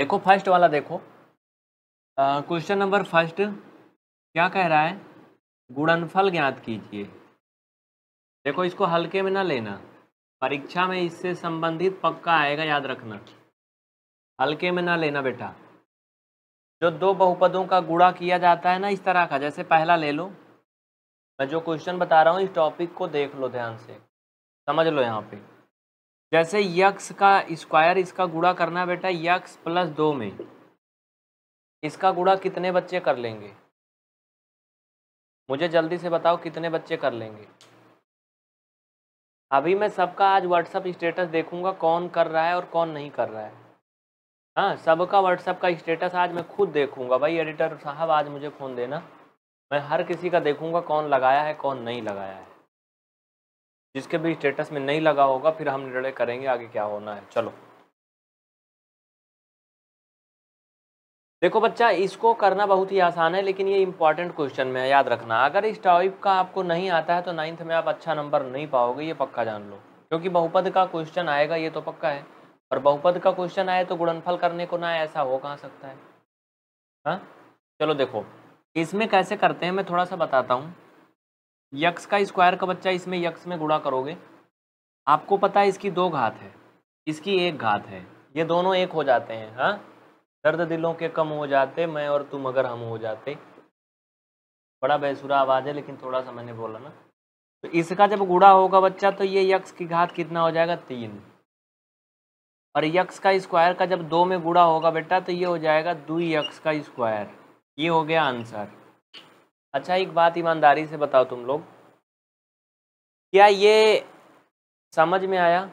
देखो फर्स्ट वाला देखो क्वेश्चन नंबर फर्स्ट क्या कह रहा है गुणनफल ज्ञात कीजिए देखो इसको हल्के में ना लेना परीक्षा में इससे संबंधित पक्का आएगा याद रखना हल्के में ना लेना बेटा जो दो बहुपदों का गुड़ा किया जाता है ना इस तरह का जैसे पहला ले लो मैं जो क्वेश्चन बता रहा हूँ इस टॉपिक को देख लो ध्यान से समझ लो यहाँ पे जैसे यक्स का स्क्वायर इसका गुड़ा करना बेटा यक्स प्लस दो में इसका गुड़ा कितने बच्चे कर लेंगे मुझे जल्दी से बताओ कितने बच्चे कर लेंगे अभी मैं सबका आज व्हाट्सअप स्टेटस देखूंगा कौन कर रहा है और कौन नहीं कर रहा है हाँ सबका व्हाट्सअप का स्टेटस आज मैं खुद देखूंगा भाई एडिटर साहब आज मुझे फ़ोन देना मैं हर किसी का देखूंगा कौन लगाया है कौन नहीं लगाया है जिसके भी स्टेटस में नहीं लगा होगा फिर हम निर्णय करेंगे आगे क्या होना है चलो देखो बच्चा इसको करना बहुत ही आसान है लेकिन ये इंपॉर्टेंट क्वेश्चन में है याद रखना अगर इस टाइप का आपको नहीं आता है तो नाइन्थ में आप अच्छा नंबर नहीं पाओगे ये पक्का जान लो क्योंकि बहुपद का क्वेश्चन आएगा ये तो पक्का है और बहुपद का क्वेश्चन आए तो गुणनफल करने को ना ऐसा हो कहाँ सकता है हाँ चलो देखो इसमें कैसे करते हैं मैं थोड़ा सा बताता हूँ यक्स का स्क्वायर का बच्चा इसमें यक्स में गुणा करोगे आपको पता है इसकी दो घात है इसकी एक घात है ये दोनों एक हो जाते हैं हाँ दर्द दिलों के कम हो जाते मैं और तुम अगर हम हो जाते बड़ा बेसुरा आवाज़ है लेकिन थोड़ा सा मैंने बोला ना तो इसका जब गुड़ा होगा बच्चा तो ये यक्स की घात कितना हो जाएगा तीन और यक्स का स्क्वायर का जब दो में गुड़ा होगा बेटा तो ये हो जाएगा दुई यक्स का स्क्वायर ये हो गया आंसर अच्छा एक बात ईमानदारी से बताओ तुम लोग क्या ये समझ में आया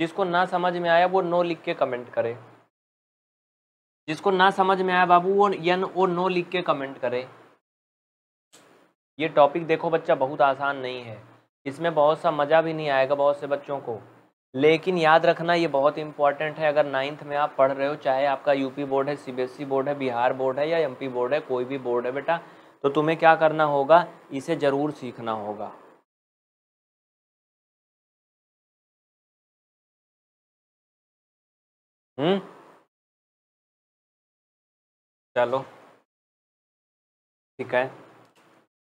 जिसको ना समझ में आया वो नो लिख के कमेंट करे जिसको ना समझ में आया बाबू वो यन वो नो लिख के कमेंट करे ये टॉपिक देखो बच्चा बहुत आसान नहीं है इसमें बहुत सा मज़ा भी नहीं आएगा बहुत से बच्चों को लेकिन याद रखना ये बहुत इंपॉर्टेंट है अगर नाइन्थ में आप पढ़ रहे हो चाहे आपका यूपी बोर्ड है सीबीएसई बोर्ड e है बिहार बोर्ड है या एमपी बोर्ड है कोई भी बोर्ड है बेटा तो तुम्हें क्या करना होगा इसे ज़रूर सीखना होगा हम्म चलो ठीक है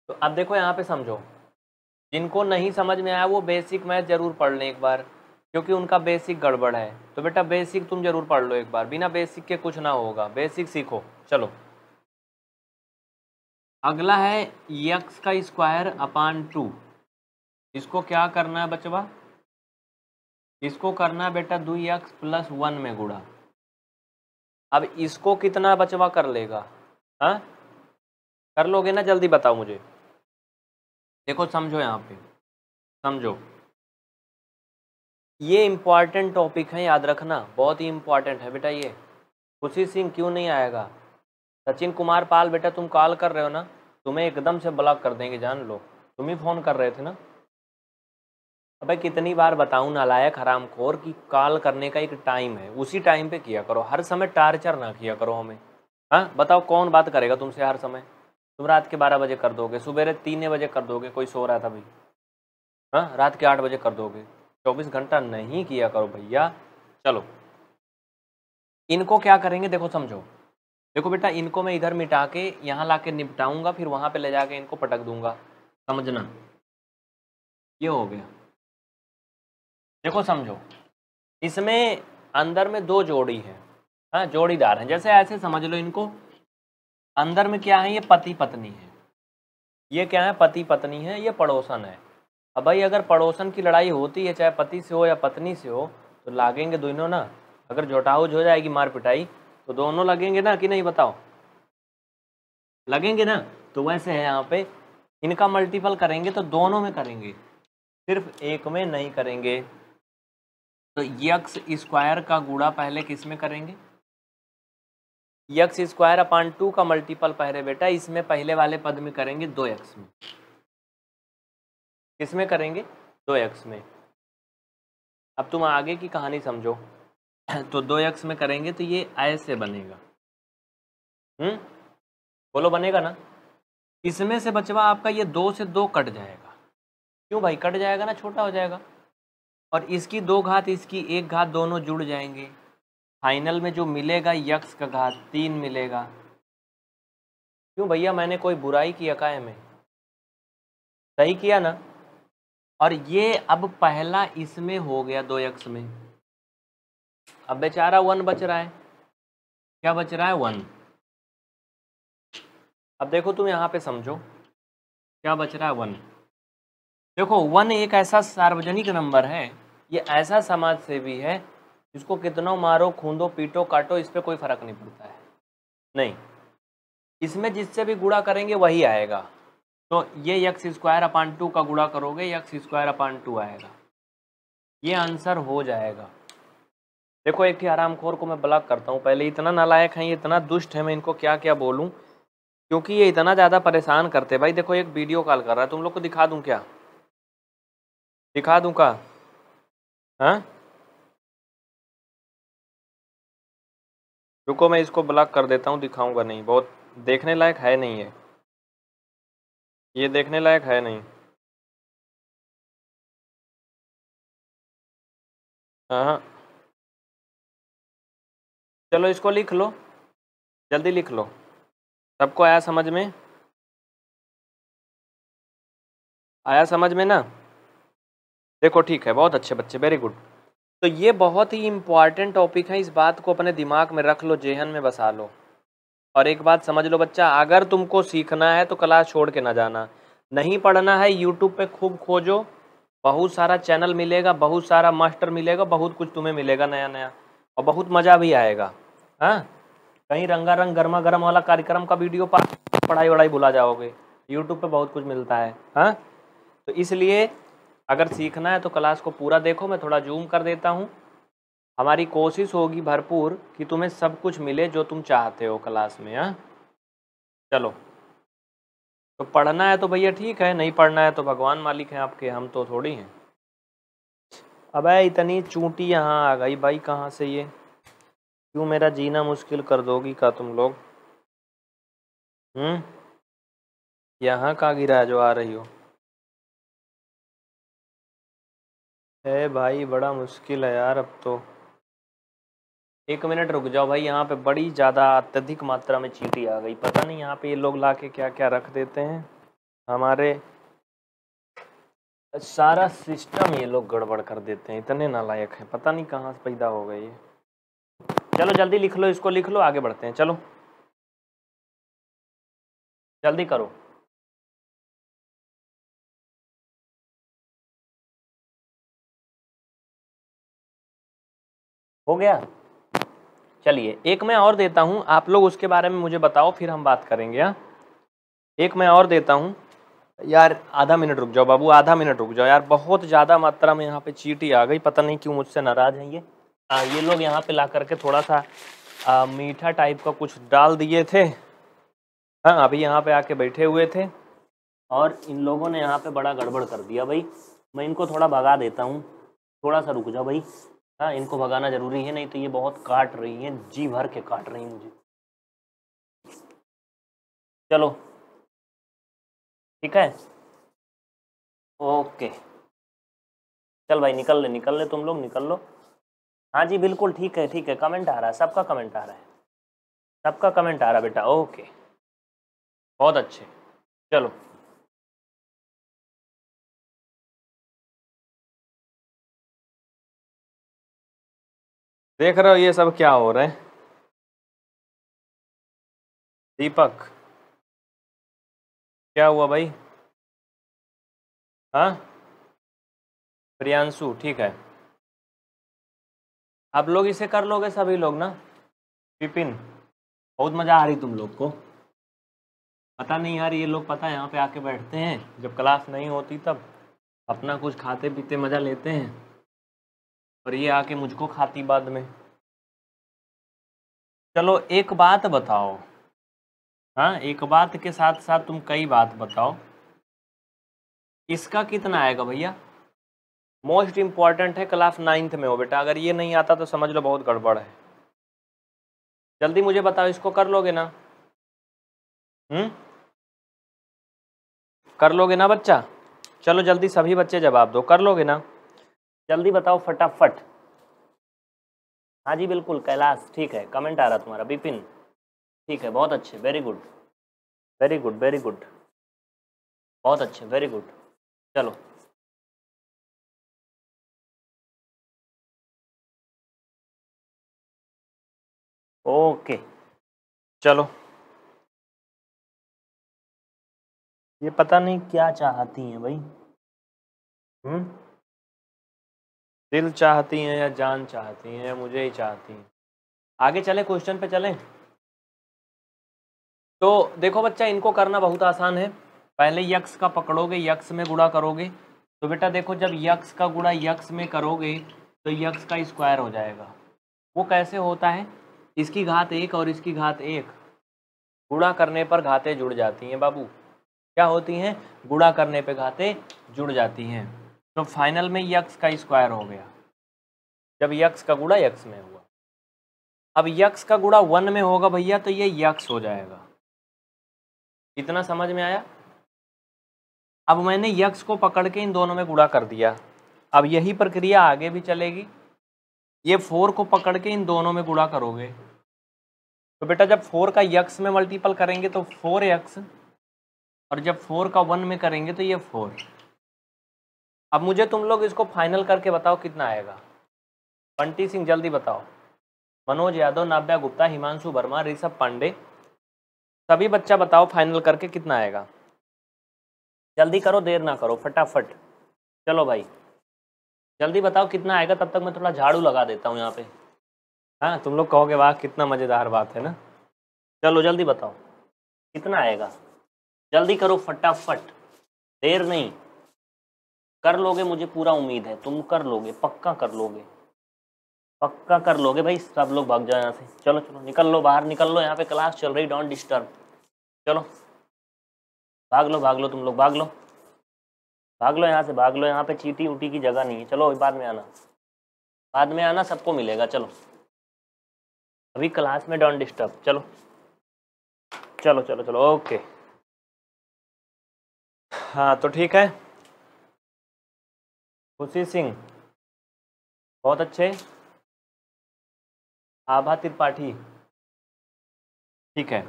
तो अब देखो यहाँ पे समझो जिनको नहीं समझ में आया वो बेसिक मैथ ज़रूर पढ़ लें एक बार क्योंकि उनका बेसिक गड़बड़ है तो बेटा बेसिक तुम ज़रूर पढ़ लो एक बार बिना बेसिक के कुछ ना होगा बेसिक सीखो चलो अगला है यक्स का स्क्वायर अपान टू इसको क्या करना है बचवा इसको करना है बेटा दो यक्स प्लस वन में गुड़ा अब इसको कितना बचवा कर लेगा हा? कर लोगे ना जल्दी बताओ मुझे देखो समझो यहाँ पे समझो ये इम्पॉर्टेंट टॉपिक है याद रखना बहुत ही इम्पॉर्टेंट है बेटा ये उसी सिंह क्यों नहीं आएगा सचिन कुमार पाल बेटा तुम कॉल कर रहे हो ना तुम्हें एकदम से ब्लॉक कर देंगे जान लो तुम ही फ़ोन कर रहे थे ना अबे कितनी बार बताऊं नालायक खोर कि कॉल करने का एक टाइम है उसी टाइम पे किया करो हर समय टार्चर ना किया करो हमें हाँ बताओ कौन बात करेगा तुमसे हर समय तुम रात के बारह बजे कर दोगे सुबह तीन बजे कर दोगे कोई सो रहा था भाई हाँ रात के आठ बजे कर दोगे चौबीस घंटा नहीं किया करो भैया चलो इनको क्या करेंगे देखो समझो देखो बेटा इनको मैं इधर मिटा के यहाँ ला के निपटाऊंगा फिर वहाँ पे ले जाके इनको पटक दूंगा समझना ये हो गया देखो समझो इसमें अंदर में दो जोड़ी है हाँ जोड़ीदार हैं जैसे ऐसे समझ लो इनको अंदर में क्या है ये पति पत्नी है ये क्या है पति पत्नी है ये पड़ोसन है अब भाई अगर पड़ोसन की लड़ाई होती है चाहे पति से हो या पत्नी से हो तो लागेंगे दोनों ना अगर जोटाहुज हो जाएगी मार पिटाई तो दोनों लगेंगे ना कि नहीं बताओ लगेंगे ना तो वैसे है यहाँ पे इनका मल्टीपल करेंगे तो दोनों में करेंगे सिर्फ एक में नहीं करेंगे तो यक्स स्क्वायर का गुड़ा पहले किस में करेंगे यक्स स्क्वायर अपान टू का मल्टीपल पहले बेटा इसमें पहले वाले पद में करेंगे दो यक्स में किस में करेंगे दो यक्स में अब तुम आगे की कहानी समझो तो दो एक्स में करेंगे तो ये ऐसे बनेगा हम्म बोलो बनेगा ना इसमें से बचवा आपका ये दो से दो कट जाएगा क्यों भाई कट जाएगा ना छोटा हो जाएगा और इसकी दो घात इसकी एक घात दोनों जुड़ जाएंगे फाइनल में जो मिलेगा यक्स का घात तीन मिलेगा क्यों भैया मैंने कोई बुराई किया काय में सही किया ना और ये अब पहला इसमें हो गया दो यक्स में अब बेचारा वन बच रहा है क्या बच रहा है वन अब देखो तुम यहाँ पे समझो क्या बच रहा है वन देखो वन एक ऐसा सार्वजनिक नंबर है ये ऐसा समाज सेवी है जिसको कितनों मारो खूंदो पीटो काटो इस पर कोई फर्क नहीं पड़ता है नहीं इसमें जिससे भी गुड़ा करेंगे वही आएगा तो ये यक्स स्क्वायर अपान टू का गुड़ा करोगे यक्स स्क्वायर अपान टू आएगा ये आंसर हो जाएगा देखो एक ही खोर को मैं ब्लॉक करता हूँ पहले इतना नालायक है ये इतना दुष्ट है मैं इनको क्या क्या बोलूँ क्योंकि ये इतना ज़्यादा परेशान करते भाई देखो एक वीडियो कॉल कर रहा है तुम लोग को दिखा दूँ क्या दिखा दूँ का हाँ रुको मैं इसको ब्लॉक कर देता हूँ दिखाऊंगा नहीं बहुत देखने लायक है नहीं है ये देखने लायक है नहीं हाँ, हाँ। चलो इसको लिख लो जल्दी लिख लो सबको आया समझ में आया समझ में ना देखो ठीक है बहुत अच्छे बच्चे वेरी गुड तो ये बहुत ही इम्पॉर्टेंट टॉपिक है इस बात को अपने दिमाग में रख लो जेहन में बसा लो और एक बात समझ लो बच्चा अगर तुमको सीखना है तो क्लास छोड़ के ना जाना नहीं पढ़ना है यूट्यूब पे खूब खोजो बहुत सारा चैनल मिलेगा बहुत सारा मास्टर मिलेगा बहुत कुछ तुम्हें मिलेगा नया नया और बहुत मज़ा भी आएगा हाँ कहीं रंगारंग गर्मा गर्म वाला कार्यक्रम का वीडियो पा पढ़ाई वढ़ाई बुला जाओगे यूट्यूब पे बहुत कुछ मिलता है हाँ तो इसलिए अगर सीखना है तो क्लास को पूरा देखो मैं थोड़ा जूम कर देता हूँ हमारी कोशिश होगी भरपूर कि तुम्हें सब कुछ मिले जो तुम चाहते हो क्लास में हाँ चलो तो पढ़ना है तो भैया ठीक है नहीं पढ़ना है तो भगवान मालिक हैं आपके हम तो थोड़ी हैं अब इतनी चूंटी यहाँ आ गई भाई कहाँ से ये क्यों मेरा जीना मुश्किल कर दोगी का तुम लोग हम्म यहाँ का गिरा जो आ रही हो है भाई बड़ा मुश्किल है यार अब तो एक मिनट रुक जाओ भाई यहाँ पे बड़ी ज़्यादा अत्यधिक मात्रा में चीटी आ गई पता नहीं यहाँ पे ये लोग लाके क्या क्या रख देते हैं हमारे सारा सिस्टम ये लोग गड़बड़ कर देते हैं इतने नालायक हैं पता नहीं कहाँ से पैदा हो गए ये चलो जल्दी लिख लो इसको लिख लो आगे बढ़ते हैं चलो जल्दी करो हो गया चलिए एक मैं और देता हूँ आप लोग उसके बारे में मुझे बताओ फिर हम बात करेंगे हाँ एक मैं और देता हूँ यार आधा मिनट रुक जाओ बाबू आधा मिनट रुक जाओ यार बहुत ज़्यादा मात्रा में यहाँ पे चीटी आ गई पता नहीं क्यों मुझसे नाराज़ हैं ये आ, ये लोग यहाँ पे ला करके थोड़ा सा आ, मीठा टाइप का कुछ डाल दिए थे हाँ अभी यहाँ पे आके बैठे हुए थे और इन लोगों ने यहाँ पे बड़ा गड़बड़ कर दिया भाई मैं इनको थोड़ा भगा देता हूँ थोड़ा सा रुक जाओ भाई हाँ इनको भगाना ज़रूरी है नहीं तो ये बहुत काट रही हैं जी भर के काट रही हैं मुझे चलो ठीक है ओके चल भाई निकल ले निकल ले तुम लोग निकल लो हाँ जी बिल्कुल ठीक है ठीक है कमेंट आ रहा है सबका कमेंट आ रहा है सबका कमेंट आ रहा है बेटा ओके बहुत अच्छे चलो देख रहे हो ये सब क्या हो रहा है दीपक क्या हुआ भाई हाँ प्रियांशु ठीक है आप लोग इसे कर लोगे सभी लोग ना विपिन बहुत मज़ा आ रही तुम लोग को पता नहीं यार ये लोग पता है यहाँ पे आके बैठते हैं जब क्लास नहीं होती तब अपना कुछ खाते पीते मज़ा लेते हैं और ये आके मुझको खाती बाद में चलो एक बात बताओ हाँ एक बात के साथ साथ तुम कई बात बताओ इसका कितना आएगा भैया मोस्ट इम्पॉर्टेंट है क्लास नाइन्थ में हो बेटा अगर ये नहीं आता तो समझ लो बहुत गड़बड़ है जल्दी मुझे बताओ इसको कर लोगे ना हम्म कर लोगे ना बच्चा चलो जल्दी सभी बच्चे जवाब दो कर लोगे ना जल्दी बताओ फटाफट हाँ जी बिल्कुल कैलाश ठीक है कमेंट आ रहा तुम्हारा बिपिन ठीक है बहुत अच्छे very good very good very good बहुत अच्छे वेरी गुड चलो ओके चलो ये पता नहीं क्या चाहती हैं भाई हम्म दिल चाहती हैं या जान चाहती हैं या मुझे ही चाहती हैं आगे चले क्वेश्चन पे चलें तो देखो बच्चा इनको करना बहुत आसान है पहले यक्स का पकड़ोगे यक्स में गुड़ा करोगे तो बेटा देखो जब यक्स का गुड़ा यक्स में करोगे तो यक्ष का स्क्वायर हो जाएगा वो कैसे होता है इसकी घात एक और इसकी घात एक गुणा करने पर घातें जुड़ जाती हैं बाबू क्या होती हैं गुणा करने पर घातें जुड़ जाती हैं तो फाइनल में यक्स का स्क्वायर हो गया जब यक्स का गुड़ा यक्स में हुआ अब यक्स का गुड़ा वन में होगा भैया तो ये यक्स हो जाएगा इतना समझ में आया अब मैंने यक्स को पकड़ के इन दोनों में गुड़ा कर दिया अब यही प्रक्रिया आगे भी चलेगी ये फोर को पकड़ के इन दोनों में गुड़ा करोगे तो बेटा जब फोर का यक्स में मल्टीपल करेंगे तो फोर यक्स और जब फोर का वन में करेंगे तो ये फोर अब मुझे तुम लोग इसको फाइनल करके बताओ कितना आएगा बंटी सिंह जल्दी बताओ मनोज यादव नाव्या गुप्ता हिमांशु वर्मा ऋषभ पांडे सभी बच्चा बताओ फाइनल करके कितना आएगा जल्दी करो देर ना करो फटाफट चलो भाई जल्दी बताओ कितना आएगा तब तक मैं थोड़ा झाड़ू लगा देता हूँ यहाँ पे हाँ तुम लोग कहोगे वाह कितना मज़ेदार बात है ना चलो जल्दी बताओ कितना आएगा जल्दी करो फटाफट देर नहीं कर लोगे मुझे पूरा उम्मीद है तुम कर लोगे पक्का कर लोगे पक्का कर लोगे भाई सब लोग भाग जाओ यहाँ से चलो चलो निकल लो बाहर निकल लो यहाँ पे क्लास चल रही डोंट डिस्टर्ब चलो भाग लो भाग लो तुम लोग भाग लो भाग लो यहाँ से भाग लो यहाँ पे चीटी उटी की जगह नहीं है चलो बाद में आना बाद में आना सबको मिलेगा चलो अभी क्लास में डोंट डिस्टर्ब चलो चलो चलो चलो ओके हाँ तो ठीक है खुशी सिंह बहुत अच्छे आभा त्रिपाठी ठीक है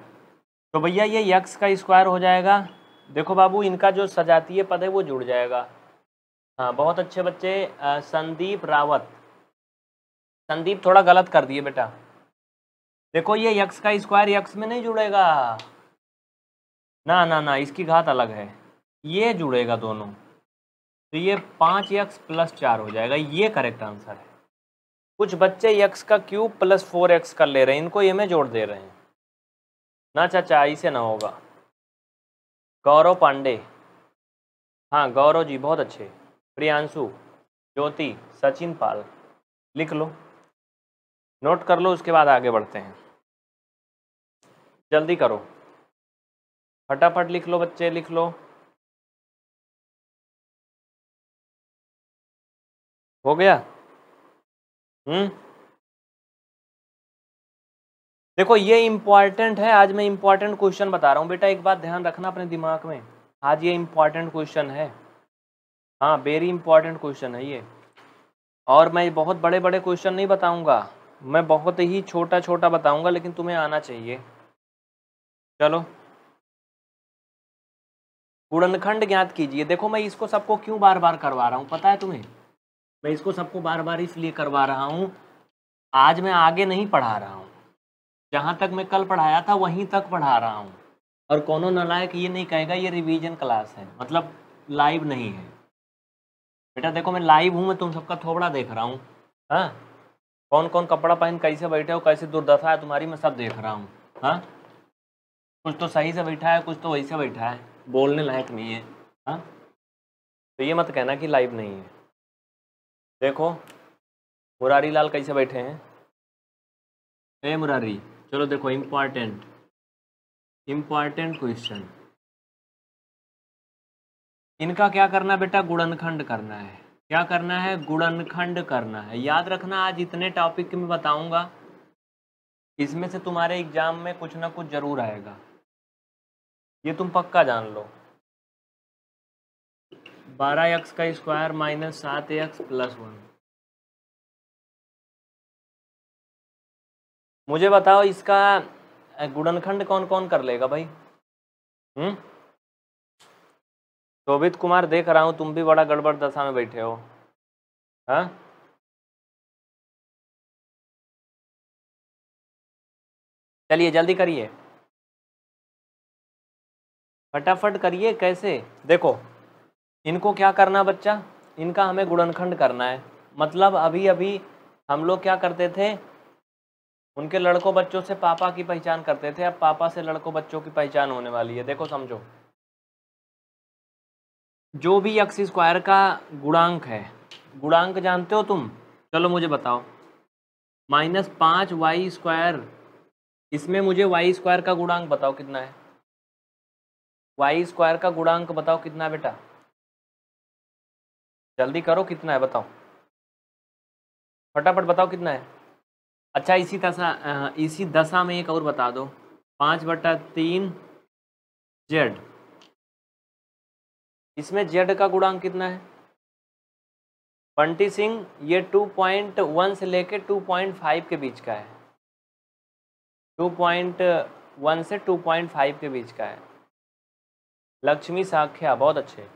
तो भैया ये यक्स का स्क्वायर हो जाएगा देखो बाबू इनका जो सजातीय पद है वो जुड़ जाएगा हाँ बहुत अच्छे बच्चे संदीप रावत संदीप थोड़ा गलत कर दिए बेटा देखो ये यक्स का स्क्वायर यक्स में नहीं जुड़ेगा ना ना ना इसकी घात अलग है ये जुड़ेगा दोनों तो ये पाँच यक्स प्लस चार हो जाएगा ये करेक्ट आंसर है कुछ बच्चे यक्स का क्यूब प्लस फोर एक्स कर ले रहे हैं इनको ये में जोड़ दे रहे हैं ना चाचा इसे ना होगा गौरव पांडे हाँ गौरव जी बहुत अच्छे प्रियांशु ज्योति सचिन पाल लिख लो नोट कर लो उसके बाद आगे बढ़ते हैं जल्दी करो फटाफट लिख लो बच्चे लिख लो हो गया हम्म देखो ये इम्पॉर्टेंट है आज मैं इम्पॉर्टेंट क्वेश्चन बता रहा हूँ बेटा एक बात ध्यान रखना अपने दिमाग में आज ये इम्पॉर्टेंट क्वेश्चन है हाँ वेरी इंपॉर्टेंट क्वेश्चन है ये और मैं बहुत बड़े बड़े क्वेश्चन नहीं बताऊंगा मैं बहुत ही छोटा छोटा बताऊंगा लेकिन तुम्हें आना चाहिए चलो गुणनखंड ज्ञात कीजिए देखो मैं इसको सबको क्यों बार बार करवा रहा हूँ पता है तुम्हें मैं इसको सबको बार बार इसलिए करवा रहा हूँ आज मैं आगे नहीं पढ़ा रहा हूँ जहाँ तक मैं कल पढ़ाया था वहीं तक पढ़ा रहा हूँ और कोनो नलायक ये नहीं कहेगा ये रिवीजन क्लास है मतलब लाइव नहीं है बेटा देखो मैं लाइव हूँ मैं तुम सबका थोबड़ा देख रहा हूँ हाँ कौन कौन कपड़ा पहन कैसे बैठे हो कैसे दुर्दशा है तुम्हारी मैं सब देख रहा हूँ हाँ कुछ तो सही से बैठा है कुछ तो वही से बैठा है बोलने लायक नहीं है हाँ तो ये मत कहना कि लाइव नहीं है देखो मुरारी लाल कैसे बैठे हैं ए मुरारी चलो देखो इम्पॉर्टेंट इम्पॉर्टेंट क्वेश्चन इनका क्या करना बेटा गुणनखंड करना है क्या करना है गुणनखंड करना है याद रखना आज इतने टॉपिक में बताऊंगा इसमें से तुम्हारे एग्जाम में कुछ ना कुछ जरूर आएगा ये तुम पक्का जान लो बारह एक्स का स्क्वायर माइनस सात एक्स प्लस वन मुझे बताओ इसका गुड़नखंड कौन कौन कर लेगा भाई हम्म शोभित कुमार देख रहा हूँ तुम भी बड़ा गड़बड़ दशा में बैठे हो हा? चलिए जल्दी करिए फटाफट करिए कैसे देखो इनको क्या करना बच्चा इनका हमें गुड़नखंड करना है मतलब अभी अभी हम लोग क्या करते थे उनके लड़कों बच्चों से पापा की पहचान करते थे अब पापा से लड़कों बच्चों की पहचान होने वाली है देखो समझो जो भी एक्स स्क्वायर का गुणांक है गुणांक जानते हो तुम चलो मुझे बताओ माइनस पाँच वाई स्क्वायर इसमें मुझे वाई स्क्वायर का गुणांक बताओ कितना है वाई स्क्वायर का गुणांक बताओ कितना है बेटा जल्दी करो कितना है बताओ फटाफट बताओ कितना है अच्छा इसी दशा इसी दशा में एक और बता दो पाँच बटा तीन जेड इसमें जेड का गुणांक कितना है बंटी सिंह ये टू पॉइंट वन से लेके टू पॉइंट फाइव के बीच का है टू पॉइंट वन से टू पॉइंट फाइव के बीच का है लक्ष्मी साख्या बहुत अच्छे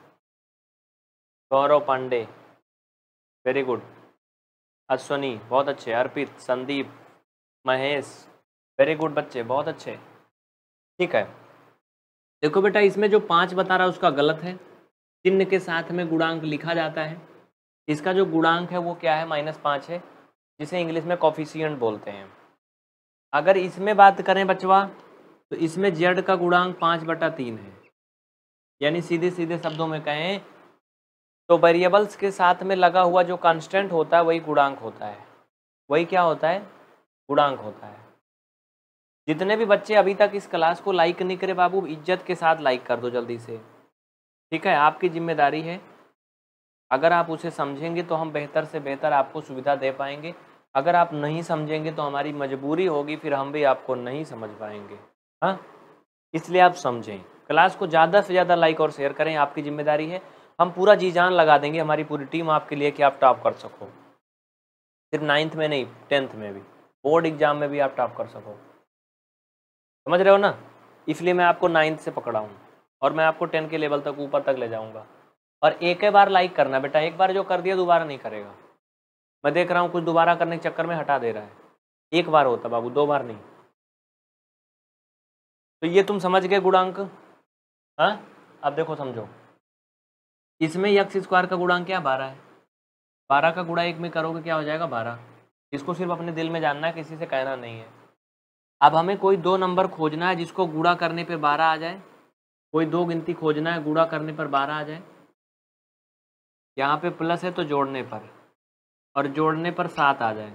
गौरव पांडे वेरी गुड अश्वनी बहुत अच्छे अर्पित संदीप महेश वेरी गुड बच्चे बहुत अच्छे ठीक है देखो बेटा इसमें जो पाँच बता रहा है उसका गलत है चिन्ह के साथ में गुणांक लिखा जाता है इसका जो गुणांक है वो क्या है माइनस पाँच है जिसे इंग्लिश में कॉफिशियंट बोलते हैं अगर इसमें बात करें बचवा तो इसमें जेड का गुणांक पाँच बटा तीन है यानी सीधे सीधे शब्दों में कहें तो वेरिएबल्स के साथ में लगा हुआ जो कांस्टेंट होता है वही गुणांक होता है वही क्या होता है गुणांक होता है जितने भी बच्चे अभी तक इस क्लास को लाइक नहीं करे बाबू इज्जत के साथ लाइक कर दो जल्दी से ठीक है आपकी जिम्मेदारी है अगर आप उसे समझेंगे तो हम बेहतर से बेहतर आपको सुविधा दे पाएंगे अगर आप नहीं समझेंगे तो हमारी मजबूरी होगी फिर हम भी आपको नहीं समझ पाएंगे हाँ इसलिए आप समझें क्लास को ज़्यादा से ज़्यादा लाइक और शेयर करें आपकी जिम्मेदारी है हम पूरा जी जान लगा देंगे हमारी पूरी टीम आपके लिए कि आप टॉप कर सको सिर्फ नाइन्थ में नहीं टेंथ में भी बोर्ड एग्जाम में भी आप टॉप कर सको समझ रहे हो ना इसलिए मैं आपको नाइन्थ से पकड़ा हूँ और मैं आपको टेंथ के लेवल तक ऊपर तक ले जाऊँगा और एक ही बार लाइक करना बेटा एक बार जो कर दिया दोबारा नहीं करेगा मैं देख रहा हूँ कुछ दोबारा करने के चक्कर में हटा दे रहा है एक बार होता बाबू दो बार नहीं तो ये तुम समझ गए गुणांक हाँ अब देखो समझो इसमें यक्स स्क्वायर का गुणांक क्या बारह है बारह का गुणा एक में करोगे क्या हो जाएगा बारह इसको सिर्फ अपने दिल में जानना है किसी से कहना नहीं है अब हमें कोई दो नंबर खोजना है जिसको गुड़ा करने पर बारह आ जाए कोई दो गिनती खोजना है गुड़ा करने पर बारह आ जाए यहाँ पे प्लस है तो जोड़ने पर और जोड़ने पर सात आ जाए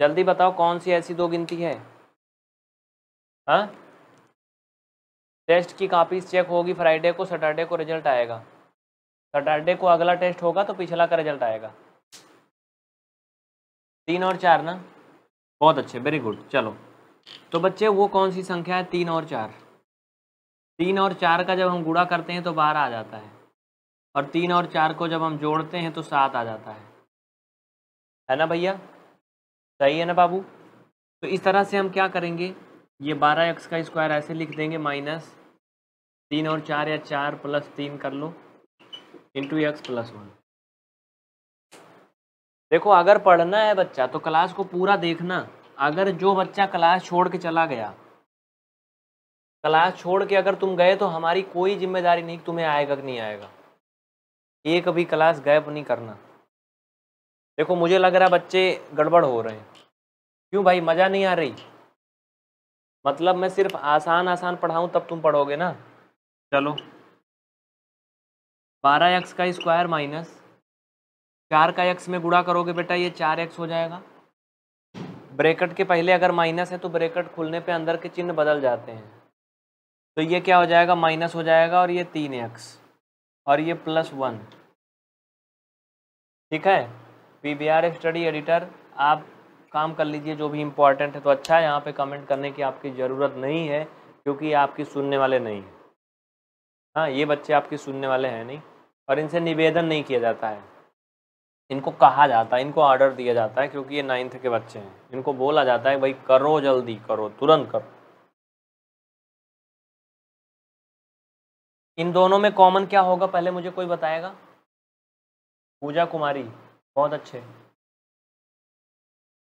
जल्दी बताओ कौन सी ऐसी दो गिनती है हाँ टेस्ट की कापीज चेक होगी फ्राइडे को सैटरडे को रिजल्ट आएगा सैटरडे को अगला टेस्ट होगा तो पिछला का रिजल्ट आएगा तीन और चार ना बहुत अच्छे वेरी गुड चलो तो बच्चे वो कौन सी संख्या है तीन और चार तीन और चार का जब हम गुड़ा करते हैं तो बारह आ जाता है और तीन और चार को जब हम जोड़ते हैं तो सात आ जाता है है ना भैया सही है ना बाबू तो इस तरह से हम क्या करेंगे ये बारह एक्स का स्क्वायर ऐसे लिख देंगे माइनस तीन और चार या चार प्लस तीन कर लो इंटू एक्स प्लस वन देखो अगर पढ़ना है बच्चा तो क्लास को पूरा देखना अगर जो बच्चा क्लास छोड़ के चला गया क्लास छोड़ के अगर तुम गए तो हमारी कोई जिम्मेदारी नहीं तुम्हें आएगा कि नहीं आएगा एक भी क्लास गैप नहीं करना देखो मुझे लग रहा बच्चे गड़बड़ हो रहे हैं क्यों भाई मज़ा नहीं आ रही मतलब मैं सिर्फ आसान आसान पढ़ाऊं तब तुम पढ़ोगे ना चलो बारह एक्स का स्क्वायर माइनस चार का एक्स में गुड़ा करोगे बेटा ये चार एक्स हो जाएगा ब्रेकट के पहले अगर माइनस है तो ब्रेकट खुलने पे अंदर के चिन्ह बदल जाते हैं तो ये क्या हो जाएगा माइनस हो जाएगा और ये तीन एक्स और ये प्लस वन ठीक है P B R study editor आप काम कर लीजिए जो भी इम्पोर्टेंट है तो अच्छा है यहाँ पे कमेंट करने की आपकी ज़रूरत नहीं है क्योंकि ये आपकी सुनने वाले नहीं हैं हाँ ये बच्चे आपकी सुनने वाले हैं नहीं और इनसे निवेदन नहीं किया जाता है इनको कहा जाता है इनको ऑर्डर दिया जाता है क्योंकि ये नाइन्थ के बच्चे हैं इनको बोला जाता है भाई करो जल्दी करो तुरंत करो इन दोनों में कॉमन क्या होगा पहले मुझे कोई बताएगा पूजा कुमारी बहुत अच्छे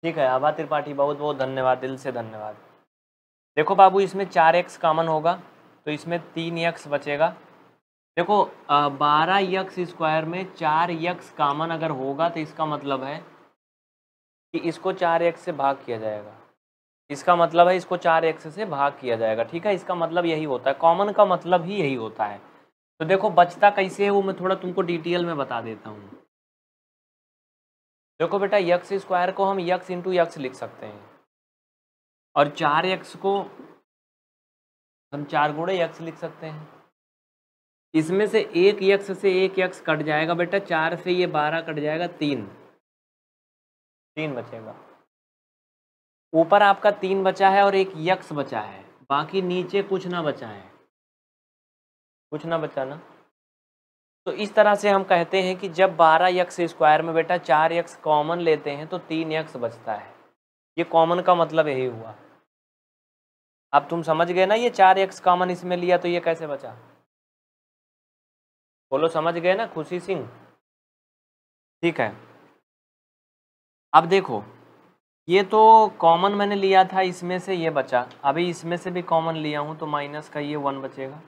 ठीक है आभा त्रिपाठी बहुत बहुत धन्यवाद दिल से धन्यवाद देखो बाबू इसमें चार एक्स कॉमन होगा तो इसमें तीन यक्स बचेगा देखो बारह यक्स स्क्वायर में चार यक्स कॉमन अगर होगा तो इसका मतलब है कि इसको चार एक्स से भाग किया जाएगा इसका मतलब है इसको चार एक्स से भाग किया जाएगा ठीक है इसका मतलब यही होता है कॉमन का मतलब ही यही होता है तो देखो बचता कैसे है वो मैं थोड़ा तुमको डिटेल में बता देता हूँ देखो बेटा यक्स स्क्वायर को हम यक्स इंटू यक्स लिख सकते हैं और चार यक्स को हम चार गुड़े यक्स लिख सकते हैं इसमें से एक यक्स से एक यक्स कट जाएगा बेटा चार से ये बारह कट जाएगा तीन तीन बचेगा ऊपर आपका तीन बचा है और एक यक्स बचा है बाकी नीचे कुछ ना बचा है कुछ ना बचा ना तो इस तरह से हम कहते हैं कि जब बारह यक्स स्क्वायर में बेटा चार यक्स कॉमन लेते हैं तो तीन यक्स बचता है ये कॉमन का मतलब यही हुआ अब तुम समझ गए ना ये चार यक्स कॉमन इसमें लिया तो ये कैसे बचा बोलो समझ गए ना खुशी सिंह ठीक है अब देखो ये तो कॉमन मैंने लिया था इसमें से ये बचा अभी इसमें से भी कॉमन लिया हूँ तो माइनस का ये वन बचेगा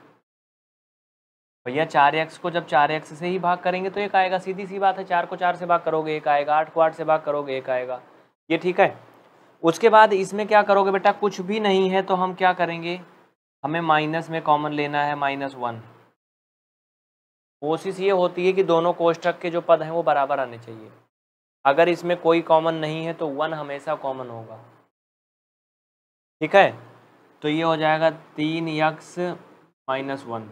भैया चार एक्स को जब चार एक्स से ही भाग करेंगे तो एक आएगा सीधी सी बात है चार को चार से भाग करोगे एक आएगा आठ को आठ से भाग करोगे एक आएगा ये ठीक है उसके बाद इसमें क्या करोगे बेटा कुछ भी नहीं है तो हम क्या करेंगे हमें माइनस में कॉमन लेना है माइनस वन कोशिश ये होती है कि दोनों कोष्टक के जो पद हैं वो बराबर आने चाहिए अगर इसमें कोई कॉमन नहीं है तो वन हमेशा कॉमन होगा ठीक है तो ये हो जाएगा तीन यक्स माइनस वन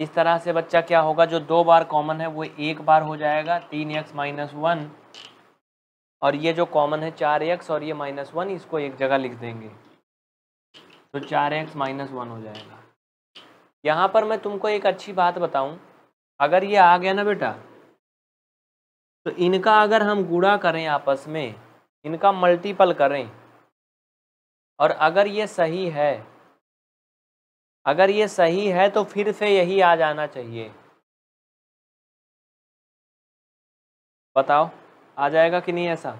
इस तरह से बच्चा क्या होगा जो दो बार कॉमन है वो एक बार हो जाएगा तीन एक्स माइनस वन और ये जो कॉमन है चार एक्स और ये माइनस वन इसको एक जगह लिख देंगे तो चार एक्स माइनस वन हो जाएगा यहाँ पर मैं तुमको एक अच्छी बात बताऊँ अगर ये आ गया ना बेटा तो इनका अगर हम गुड़ा करें आपस में इनका मल्टीपल करें और अगर ये सही है अगर ये सही है तो फिर से यही आ जाना चाहिए बताओ आ जाएगा कि नहीं ऐसा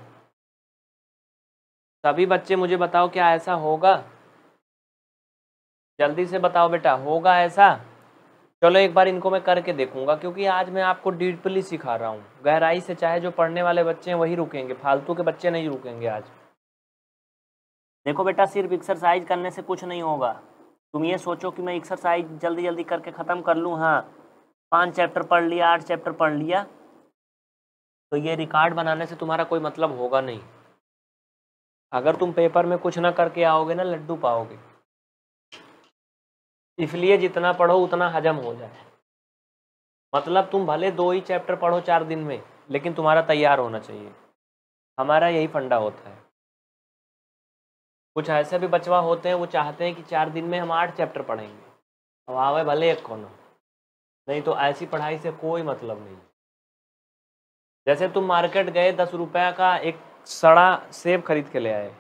सभी बच्चे मुझे बताओ क्या ऐसा होगा जल्दी से बताओ बेटा होगा ऐसा चलो एक बार इनको मैं करके देखूंगा क्योंकि आज मैं आपको डीपली सिखा रहा हूँ गहराई से चाहे जो पढ़ने वाले बच्चे हैं वही रुकेंगे फालतू के बच्चे नहीं रुकेंगे आज देखो बेटा सिर्फ एक्सरसाइज करने से कुछ नहीं होगा तुम ये सोचो कि मैं एक्सरसाइज जल्दी जल्दी करके ख़त्म कर लूँ हाँ पाँच चैप्टर पढ़ लिया आठ चैप्टर पढ़ लिया तो ये रिकॉर्ड बनाने से तुम्हारा कोई मतलब होगा नहीं अगर तुम पेपर में कुछ ना करके आओगे ना लड्डू पाओगे इसलिए जितना पढ़ो उतना हजम हो जाए मतलब तुम भले दो ही चैप्टर पढ़ो चार दिन में लेकिन तुम्हारा तैयार होना चाहिए हमारा यही फंडा होता है कुछ ऐसे भी बचवा होते हैं वो चाहते हैं कि चार दिन में हम आठ चैप्टर पढ़ेंगे अब आवे भले एक कौन नहीं तो ऐसी पढ़ाई से कोई मतलब नहीं जैसे तुम मार्केट गए दस रुपया का एक सड़ा सेब खरीद के ले आए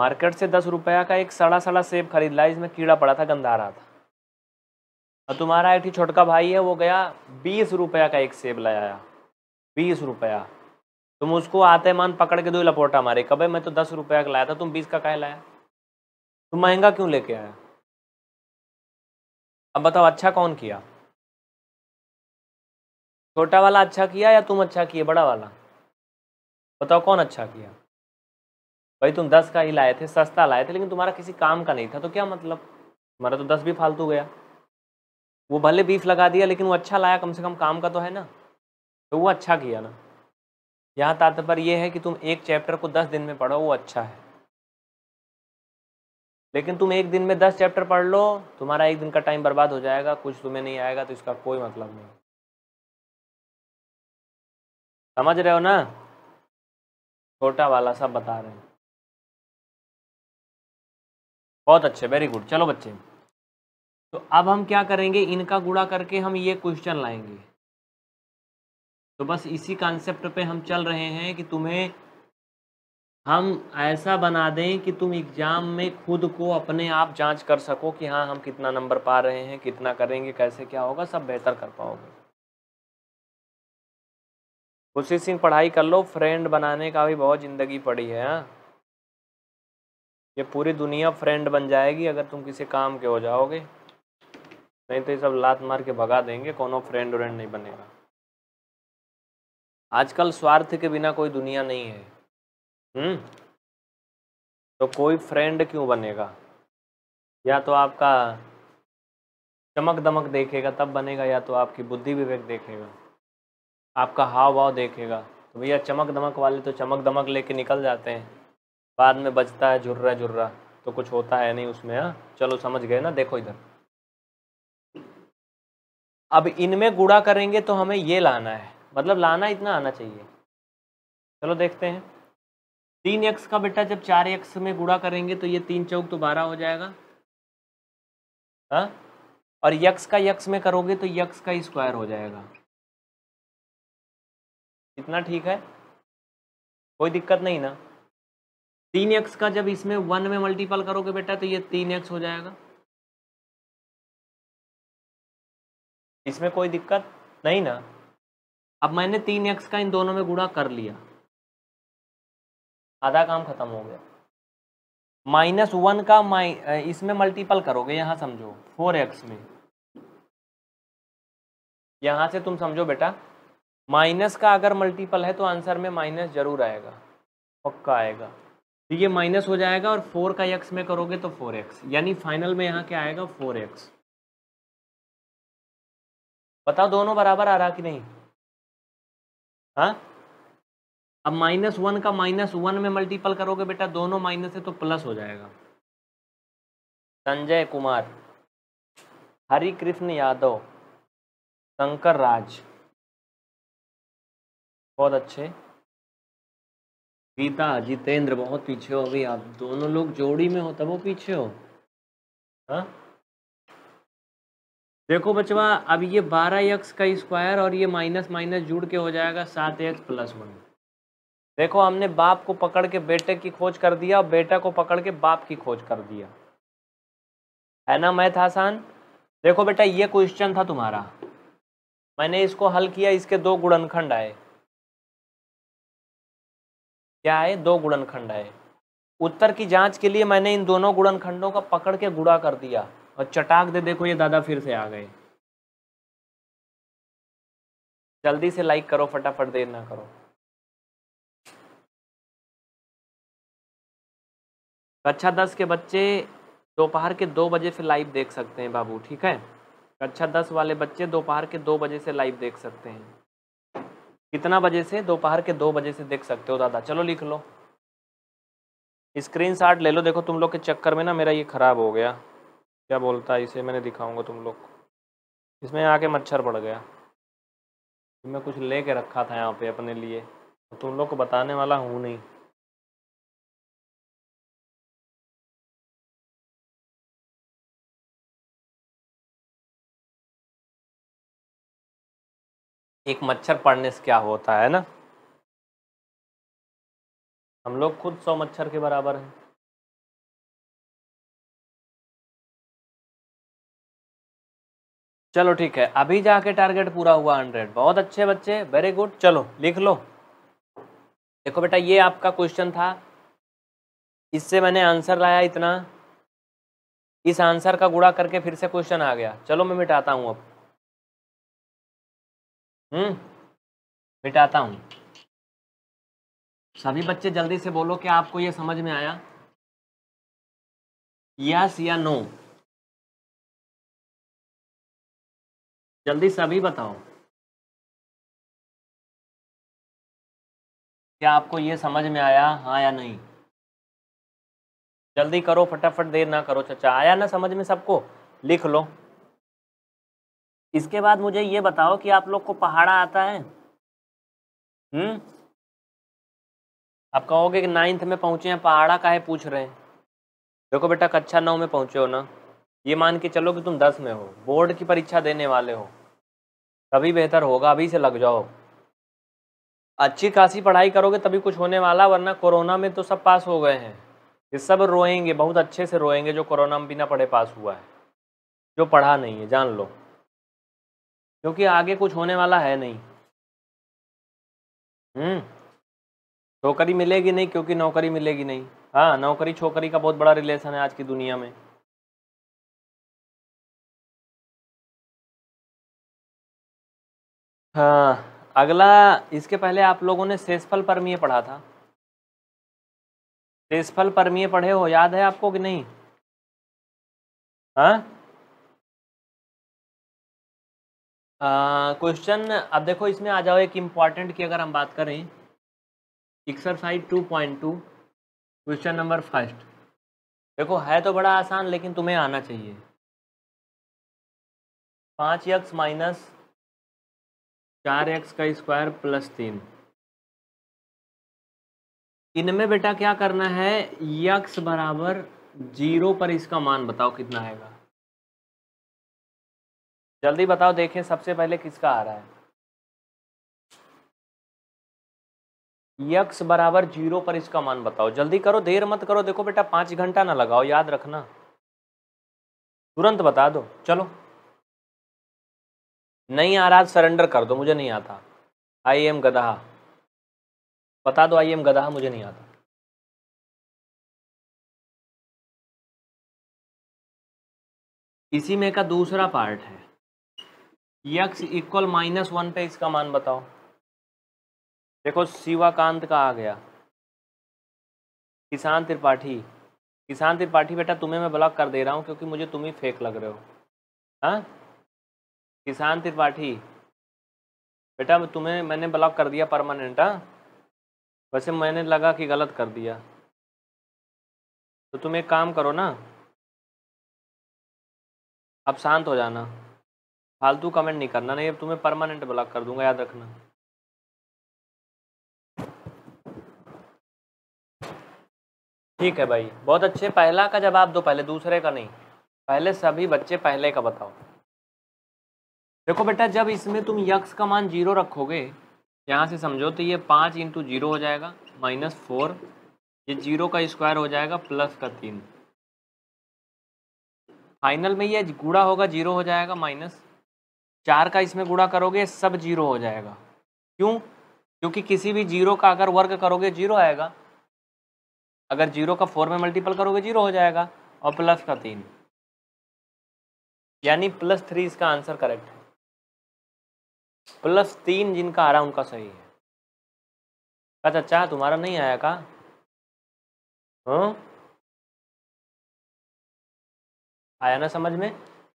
मार्केट से दस रुपया का एक सड़ा सड़ा सेब खरीद लाए इसमें कीड़ा पड़ा था गंदा रहा था और तुम्हारा एक छोटका भाई है वो गया बीस रुपया का एक सेब लाया बीस रुपया तुम उसको आते मान पकड़ के दो लपोटा मारे कभी मैं तो दस रुपया का लाया था तुम बीस का कह लाया तुम महंगा क्यों लेके आया अब बताओ अच्छा कौन किया छोटा वाला अच्छा किया या तुम अच्छा किए बड़ा वाला बताओ कौन अच्छा किया भाई तुम दस का ही लाए थे सस्ता लाए थे लेकिन तुम्हारा किसी काम का नहीं था तो क्या मतलब तुम्हारा तो दस भी फालतू गया वो भले बीस लगा दिया लेकिन वो अच्छा लाया कम से कम काम का तो है ना तो वो अच्छा किया ना यहाँ तात्पर्य यह है कि तुम एक चैप्टर को दस दिन में पढ़ो वो अच्छा है लेकिन तुम एक दिन में दस चैप्टर पढ़ लो तुम्हारा एक दिन का टाइम बर्बाद हो जाएगा कुछ तुम्हें नहीं आएगा तो इसका कोई मतलब नहीं समझ रहे हो ना छोटा वाला सब बता रहे हैं बहुत अच्छे वेरी गुड चलो बच्चे तो अब हम क्या करेंगे इनका गुड़ा करके हम ये क्वेश्चन लाएंगे तो बस इसी कॉन्सेप्ट पे हम चल रहे हैं कि तुम्हें हम ऐसा बना दें कि तुम एग्ज़ाम में खुद को अपने आप जांच कर सको कि हाँ हम कितना नंबर पा रहे हैं कितना करेंगे कैसे क्या होगा सब बेहतर कर पाओगे खुशी सिंह पढ़ाई कर लो फ्रेंड बनाने का भी बहुत ज़िंदगी पड़ी है हाँ ये पूरी दुनिया फ्रेंड बन जाएगी अगर तुम किसी काम के हो जाओगे नहीं तो ये सब लात मार के भगा देंगे कोनो फ्रेंड व्रेंड नहीं बनेगा आजकल स्वार्थ के बिना कोई दुनिया नहीं है हम्म तो कोई फ्रेंड क्यों बनेगा या तो आपका चमक दमक देखेगा तब बनेगा या तो आपकी बुद्धि विवेक देखेगा आपका हाव भाव देखेगा तो भैया चमक दमक वाले तो चमक दमक लेके निकल जाते हैं बाद में बचता है झुर्रा झुर्रा तो कुछ होता है नहीं उसमें हाँ चलो समझ गए ना देखो इधर अब इनमें गुड़ा करेंगे तो हमें ये लाना है मतलब लाना इतना आना चाहिए चलो देखते हैं तीन एक्स का बेटा जब चार एक्स में गुड़ा करेंगे तो ये तीन चौक तो बारह हो जाएगा हाँ और यक्स का यक्स में करोगे तो यक्स का स्क्वायर हो जाएगा इतना ठीक है कोई दिक्कत नहीं ना तीन एक्स का जब इसमें वन में मल्टीपल करोगे बेटा तो ये तीन एक्स हो जाएगा इसमें कोई दिक्कत नहीं ना अब मैंने तीन एक्स का इन दोनों में गुणा कर लिया आधा काम खत्म हो गया माइनस वन का माइ इसमें मल्टीपल करोगे यहां समझो फोर एक्स में यहां से तुम समझो बेटा माइनस का अगर मल्टीपल है तो आंसर में माइनस जरूर आएगा पक्का आएगा तो ये माइनस हो जाएगा और फोर का एक्स में करोगे तो फोर एक्स यानी फाइनल में यहाँ क्या आएगा फोर एक्स बताओ दोनों बराबर आ रहा कि नहीं हा? अब माइनस वन का माइनस वन में मल्टीपल करोगे बेटा दोनों माइनस है तो प्लस हो जाएगा संजय कुमार हरि कृष्ण यादव शंकर राज बहुत अच्छे गीता जितेंद्र बहुत पीछे हो अभी आप दोनों लोग जोड़ी में हो तब वो पीछे हो हाँ देखो बचवा अब ये बारह एक्स का स्क्वायर और ये माइनस माइनस जुड़ के हो जाएगा सात एक्स प्लस वन देखो हमने बाप को पकड़ के बेटे की खोज कर दिया और बेटा को पकड़ के बाप की खोज कर दिया है ना मैथ आसान देखो बेटा ये क्वेश्चन था तुम्हारा मैंने इसको हल किया इसके दो गुणनखंड आए क्या आए दो गुणनखंड आए उत्तर की जांच के लिए मैंने इन दोनों गुणनखंडों का पकड़ के गुड़ा कर दिया और चटाक दे देखो ये दादा फिर से आ गए जल्दी से लाइक करो फटाफट देर ना करो कक्षा दस के बच्चे दोपहर के दो बजे से लाइव देख सकते हैं बाबू ठीक है कक्षा दस वाले बच्चे दोपहर के दो बजे से लाइव देख सकते हैं कितना बजे से दोपहर के दो बजे से देख सकते हो दादा चलो लिख लो स्क्रीनशॉट ले लो देखो तुम लोग के चक्कर में ना मेरा ये ख़राब हो गया क्या बोलता है इसे मैंने दिखाऊंगा तुम लोग इसमें आके मच्छर पड़ गया मैं कुछ ले कर रखा था यहाँ पे अपने लिए तो तुम लोग को बताने वाला हूँ नहीं एक मच्छर पड़ने से क्या होता है ना हम लोग खुद सौ मच्छर के बराबर हैं चलो ठीक है अभी जाके टारगेट पूरा हुआ हंड्रेड बहुत अच्छे बच्चे वेरी गुड चलो लिख लो देखो बेटा ये आपका क्वेश्चन था इससे मैंने आंसर लाया इतना इस आंसर का गुड़ा करके फिर से क्वेश्चन आ गया चलो मैं मिटाता हूँ अब हम्म मिटाता हूँ सभी बच्चे जल्दी से बोलो कि आपको ये समझ में आया यस या नो जल्दी से अभी बताओ क्या आपको ये समझ में आया हाँ या नहीं जल्दी करो फटाफट देर ना करो चाचा आया ना समझ में सबको लिख लो इसके बाद मुझे ये बताओ कि आप लोग को पहाड़ा आता है हम्म आप कहोगे कि नाइन्थ में पहुंचे हैं पहाड़ा काहे पूछ रहे हैं देखो बेटा कक्षा नौ में पहुंचे हो ना ये मान के चलो कि तुम दस में हो बोर्ड की परीक्षा देने वाले हो तभी बेहतर होगा अभी से लग जाओ अच्छी खासी पढ़ाई करोगे तभी कुछ होने वाला वरना कोरोना में तो सब पास हो गए हैं ये सब रोएंगे बहुत अच्छे से रोएंगे जो कोरोना में बिना पढ़े पास हुआ है जो पढ़ा नहीं है जान लो क्योंकि आगे कुछ होने वाला है नहीं हम्म नौकरी मिलेगी नहीं क्योंकि नौकरी मिलेगी नहीं हाँ नौकरी छोकरी का बहुत बड़ा रिलेशन है आज की दुनिया में हाँ अगला इसके पहले आप लोगों ने शेषफल परमीय पढ़ा था शेषफल परमीय पढ़े हो याद है आपको कि नहीं हाँ क्वेश्चन अब देखो इसमें आ जाओ एक इम्पॉर्टेंट की अगर हम बात करें exercise two point two question number first देखो है तो बड़ा आसान लेकिन तुम्हें आना चाहिए पाँच यक्स माइनस चार एक्स का स्क्वायर प्लस तीन इनमें बेटा क्या करना है यक्स बराबर जीरो पर इसका मान बताओ कितना आएगा जल्दी बताओ देखें सबसे पहले किसका आ रहा है यक्स बराबर जीरो पर इसका मान बताओ जल्दी करो देर मत करो देखो बेटा पांच घंटा ना लगाओ याद रखना तुरंत बता दो चलो नहीं आ रहा सरेंडर कर दो मुझे नहीं आता आई एम गदहा बता दो आई एम गदहा मुझे नहीं आता इसी में का दूसरा पार्ट है यक्स इक्वल माइनस वन पे इसका मान बताओ देखो शिवाकांत का आ गया किसान त्रिपाठी किसान त्रिपाठी बेटा तुम्हें मैं ब्लॉक कर दे रहा हूँ क्योंकि मुझे तुम ही फेक लग रहे हो हाँ किसान त्रिपाठी बेटा तुम्हें मैंने ब्लॉक कर दिया परमानेंट हाँ वैसे मैंने लगा कि गलत कर दिया तो तुम एक काम करो ना अब शांत हो जाना फालतू कमेंट नहीं करना नहीं अब तुम्हें परमानेंट ब्लॉक कर दूंगा याद रखना ठीक है भाई बहुत अच्छे पहला का जवाब दो पहले दूसरे का नहीं पहले सभी बच्चे पहले का बताओ देखो बेटा जब इसमें तुम यक्स का मान जीरो रखोगे यहाँ से समझो तो ये पाँच इंटू जीरो हो जाएगा माइनस फोर ये जीरो का स्क्वायर हो जाएगा प्लस का तीन फाइनल में ये गुड़ा होगा जीरो हो जाएगा माइनस चार का इसमें गुड़ा करोगे सब जीरो हो जाएगा क्यों क्योंकि किसी भी जीरो का अगर वर्ग करोगे जीरो आएगा अगर जीरो का फोर में मल्टीपल करोगे जीरो हो जाएगा और प्लस का तीन यानी प्लस थ्री इसका आंसर करेक्ट है प्लस तीन जिनका आ रहा उनका सही है का अच्छा तुम्हारा नहीं आया का हाँ आया ना समझ में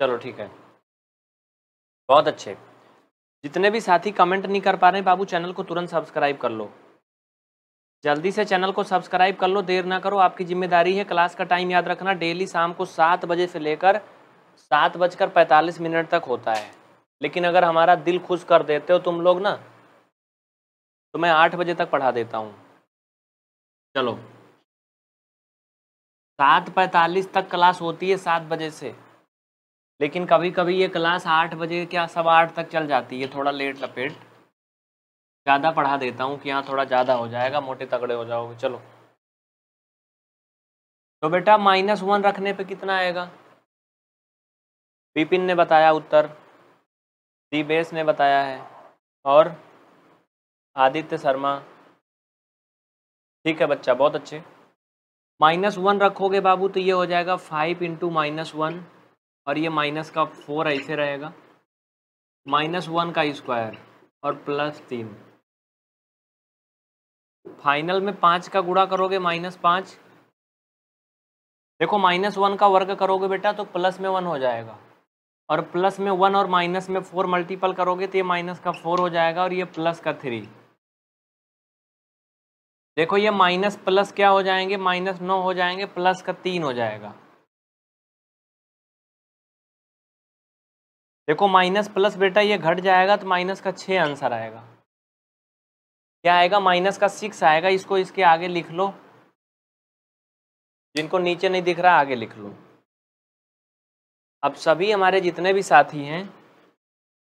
चलो ठीक है बहुत अच्छे जितने भी साथी कमेंट नहीं कर पा रहे बाबू चैनल को तुरंत सब्सक्राइब कर लो जल्दी से चैनल को सब्सक्राइब कर लो देर ना करो आपकी जिम्मेदारी है क्लास का टाइम याद रखना डेली शाम को सात बजे से लेकर सात बजकर पैंतालीस मिनट तक होता है लेकिन अगर हमारा दिल खुश कर देते हो तुम लोग ना तो मैं आठ बजे तक पढ़ा देता हूँ चलो सात पैंतालीस तक क्लास होती है सात बजे से लेकिन कभी कभी ये क्लास आठ बजे क्या सवा आठ तक चल जाती है थोड़ा लेट लपेट ज़्यादा पढ़ा देता हूँ कि यहाँ थोड़ा ज़्यादा हो जाएगा मोटे तगड़े हो जाओगे चलो तो बेटा माइनस वन रखने पे कितना आएगा विपिन ने बताया उत्तर बेस ने बताया है और आदित्य शर्मा ठीक है बच्चा बहुत अच्छे माइनस वन रखोगे बाबू तो ये हो जाएगा फाइव इंटू माइनस वन और ये माइनस का फोर ऐसे रहेगा माइनस वन का स्क्वायर और प्लस तीन फाइनल में पाँच का गुड़ा करोगे माइनस पाँच देखो माइनस वन का वर्ग करोगे बेटा तो प्लस में वन हो जाएगा और प्लस में वन और माइनस में फोर मल्टीपल करोगे तो ये माइनस का फोर हो जाएगा और ये प्लस का थ्री देखो ये माइनस प्लस क्या हो जाएंगे माइनस नौ हो जाएंगे प्लस का तीन हो जाएगा देखो माइनस प्लस बेटा ये घट जाएगा तो माइनस का छः आंसर आएगा क्या आएगा माइनस का सिक्स आएगा इसको इसके आगे लिख लो जिनको नीचे नहीं दिख रहा आगे लिख लो अब सभी हमारे जितने भी साथी हैं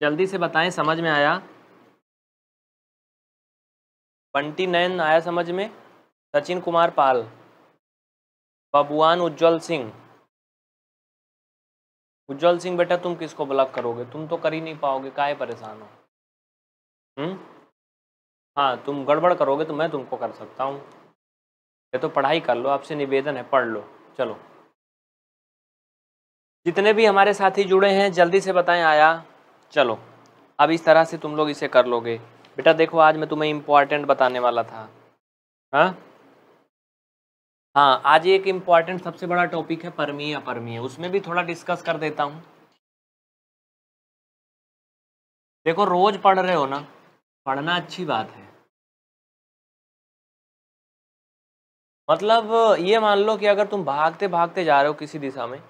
जल्दी से बताएं समझ में आया बंटी नयन आया समझ में सचिन कुमार पाल बबुआन उज्जवल सिंह उज्जवल सिंह बेटा तुम किसको ब्लॉक करोगे तुम तो कर ही नहीं पाओगे काहे परेशान हो हुँ? हम्म? हाँ तुम गड़बड़ करोगे तो मैं तुमको कर सकता हूँ ये तो पढ़ाई कर लो आपसे निवेदन है पढ़ लो चलो जितने भी हमारे साथी जुड़े हैं जल्दी से बताएं आया चलो अब इस तरह से तुम लोग इसे कर लोगे बेटा देखो आज मैं तुम्हें इम्पॉर्टेंट बताने वाला था हाँ हाँ आज एक इम्पॉर्टेंट सबसे बड़ा टॉपिक है परमी अपरमीय उसमें भी थोड़ा डिस्कस कर देता हूँ देखो रोज पढ़ रहे हो ना पढ़ना अच्छी बात है मतलब ये मान लो कि अगर तुम भागते भागते जा रहे हो किसी दिशा में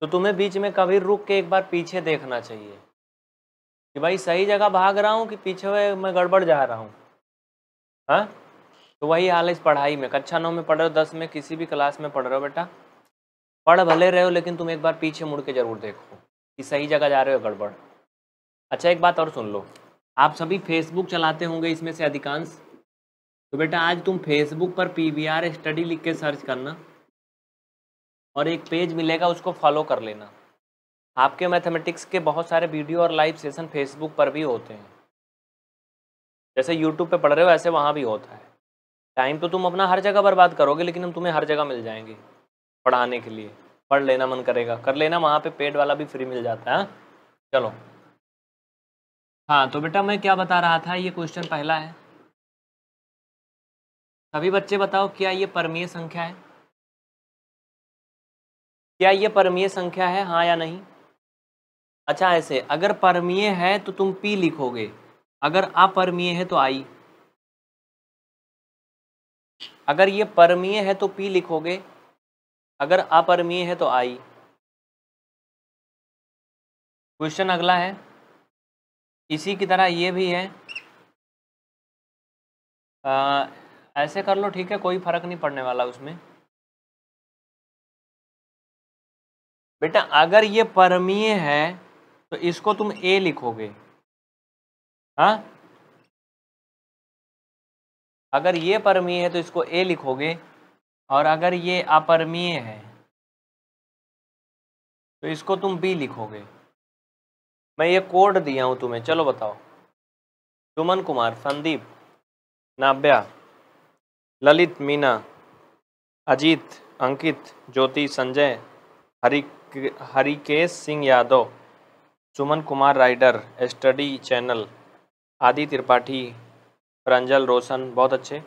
तो तुम्हें बीच में कभी रुक के एक बार पीछे देखना चाहिए कि भाई सही जगह भाग रहा हूँ कि पीछे मैं गड़बड़ जा रहा हूँ हाँ तो वही हाल है इस पढ़ाई में कक्षा नौ में पढ़ रहे हो दस में किसी भी क्लास में पढ़ रहे हो बेटा पढ़ भले रहे हो लेकिन तुम एक बार पीछे मुड़ के जरूर देखो कि सही जगह जा रहे हो गड़बड़ अच्छा एक बात और सुन लो आप सभी फेसबुक चलाते होंगे इसमें से अधिकांश तो बेटा आज तुम फेसबुक पर पी स्टडी लिख के सर्च करना और एक पेज मिलेगा उसको फॉलो कर लेना आपके मैथमेटिक्स के बहुत सारे वीडियो और लाइव सेशन फेसबुक पर भी होते हैं जैसे यूट्यूब पे पढ़ रहे हो ऐसे वहाँ भी होता है टाइम तो तुम अपना हर जगह बर्बाद करोगे लेकिन हम तुम्हें हर जगह मिल जाएंगे पढ़ाने के लिए पढ़ लेना मन करेगा कर लेना वहाँ पे पेड वाला भी फ्री मिल जाता है हाँ? चलो हाँ तो बेटा मैं क्या बता रहा था ये क्वेश्चन पहला है सभी बच्चे बताओ क्या ये परमीय संख्या है क्या ये परमीय संख्या है हाँ या नहीं अच्छा ऐसे अगर परमीय है तो तुम पी लिखोगे अगर अपरमीय है तो आई अगर ये परमीय है तो पी लिखोगे अगर अपरमीय है तो आई क्वेश्चन अगला है इसी की तरह ये भी है आ, ऐसे कर लो ठीक है कोई फर्क नहीं पड़ने वाला उसमें बेटा अगर ये परमीय है तो इसको तुम ए लिखोगे हाँ अगर ये परमीय है तो इसको ए लिखोगे और अगर ये अपरमीय है तो इसको तुम बी लिखोगे मैं ये कोड दिया हूँ तुम्हें चलो बताओ सुमन कुमार संदीप नाभ्या ललित मीना अजीत अंकित ज्योति संजय हरिक Harikesh Singh Yadav Suman Kumar rider study channel Adi Tripathi Pranjal रोशन बहुत अच्छे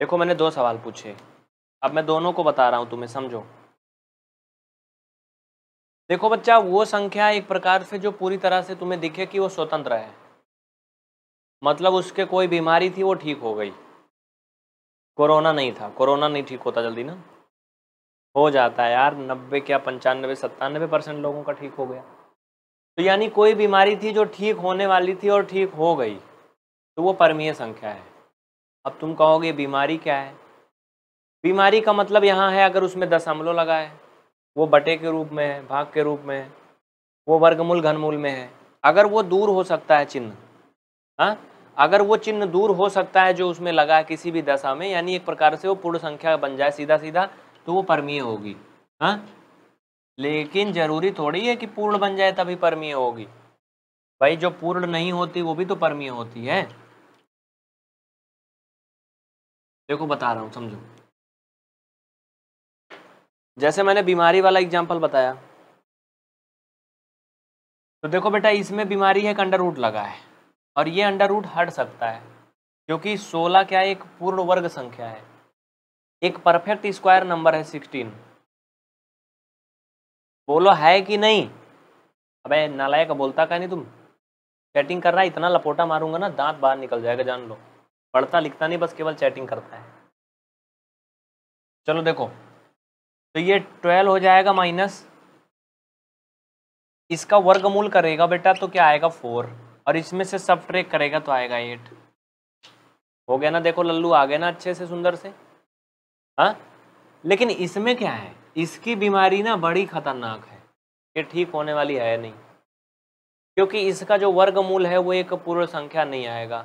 देखो मैंने दो सवाल पूछे अब मैं दोनों को बता रहा हूँ तुम्हें समझो देखो बच्चा वो संख्या एक प्रकार से जो पूरी तरह से तुम्हें दिखे कि वो स्वतंत्र है मतलब उसके कोई बीमारी थी वो ठीक हो गई कोरोना नहीं था कोरोना नहीं ठीक होता जल्दी ना हो जाता है यार नब्बे क्या पंचानबे सत्तानबे परसेंट लोगों का ठीक हो गया तो यानी कोई बीमारी थी जो ठीक होने वाली थी और ठीक हो गई तो वो परमीय संख्या है अब तुम कहोगे बीमारी क्या है बीमारी का मतलब यहाँ है अगर उसमें दस अमलों लगा है वो बटे के रूप में है भाग के रूप में है वो वर्गमूल घनमूल में है अगर वो दूर हो सकता है चिन्ह हाँ अगर वो चिन्ह दूर हो सकता है जो उसमें लगा है किसी भी दशा में यानी एक प्रकार से वो पूर्ण संख्या बन जाए सीधा सीधा तो वो परमीय होगी हाँ लेकिन जरूरी थोड़ी है कि पूर्ण बन जाए तभी परमीय होगी भाई जो पूर्ण नहीं होती वो भी तो परमीय होती है देखो बता रहा हूँ समझो जैसे मैंने बीमारी वाला एग्जाम्पल बताया तो देखो बेटा इसमें बीमारी है अंडर रूट लगा है और ये अंडर रूट हट सकता है क्योंकि 16 क्या है एक पूर्ण वर्ग संख्या है एक परफेक्ट स्क्वायर नंबर है सिक्सटीन बोलो है कि नहीं अबे नालायक बोलता का नहीं तुम चैटिंग कर रहा है इतना लपोटा मारूंगा ना दांत बाहर निकल जाएगा जान लो पढ़ता लिखता नहीं बस केवल चैटिंग करता है चलो देखो तो ये ट्वेल्व हो जाएगा माइनस इसका वर्गमूल करेगा बेटा तो क्या आएगा फोर और इसमें से सब ट्रेक करेगा तो आएगा एट हो गया ना देखो लल्लू आ गया ना अच्छे से सुंदर से हाँ लेकिन इसमें क्या है इसकी बीमारी ना बड़ी खतरनाक है ये ठीक होने वाली है नहीं क्योंकि इसका जो वर्गमूल है वो एक पूर्ण संख्या नहीं आएगा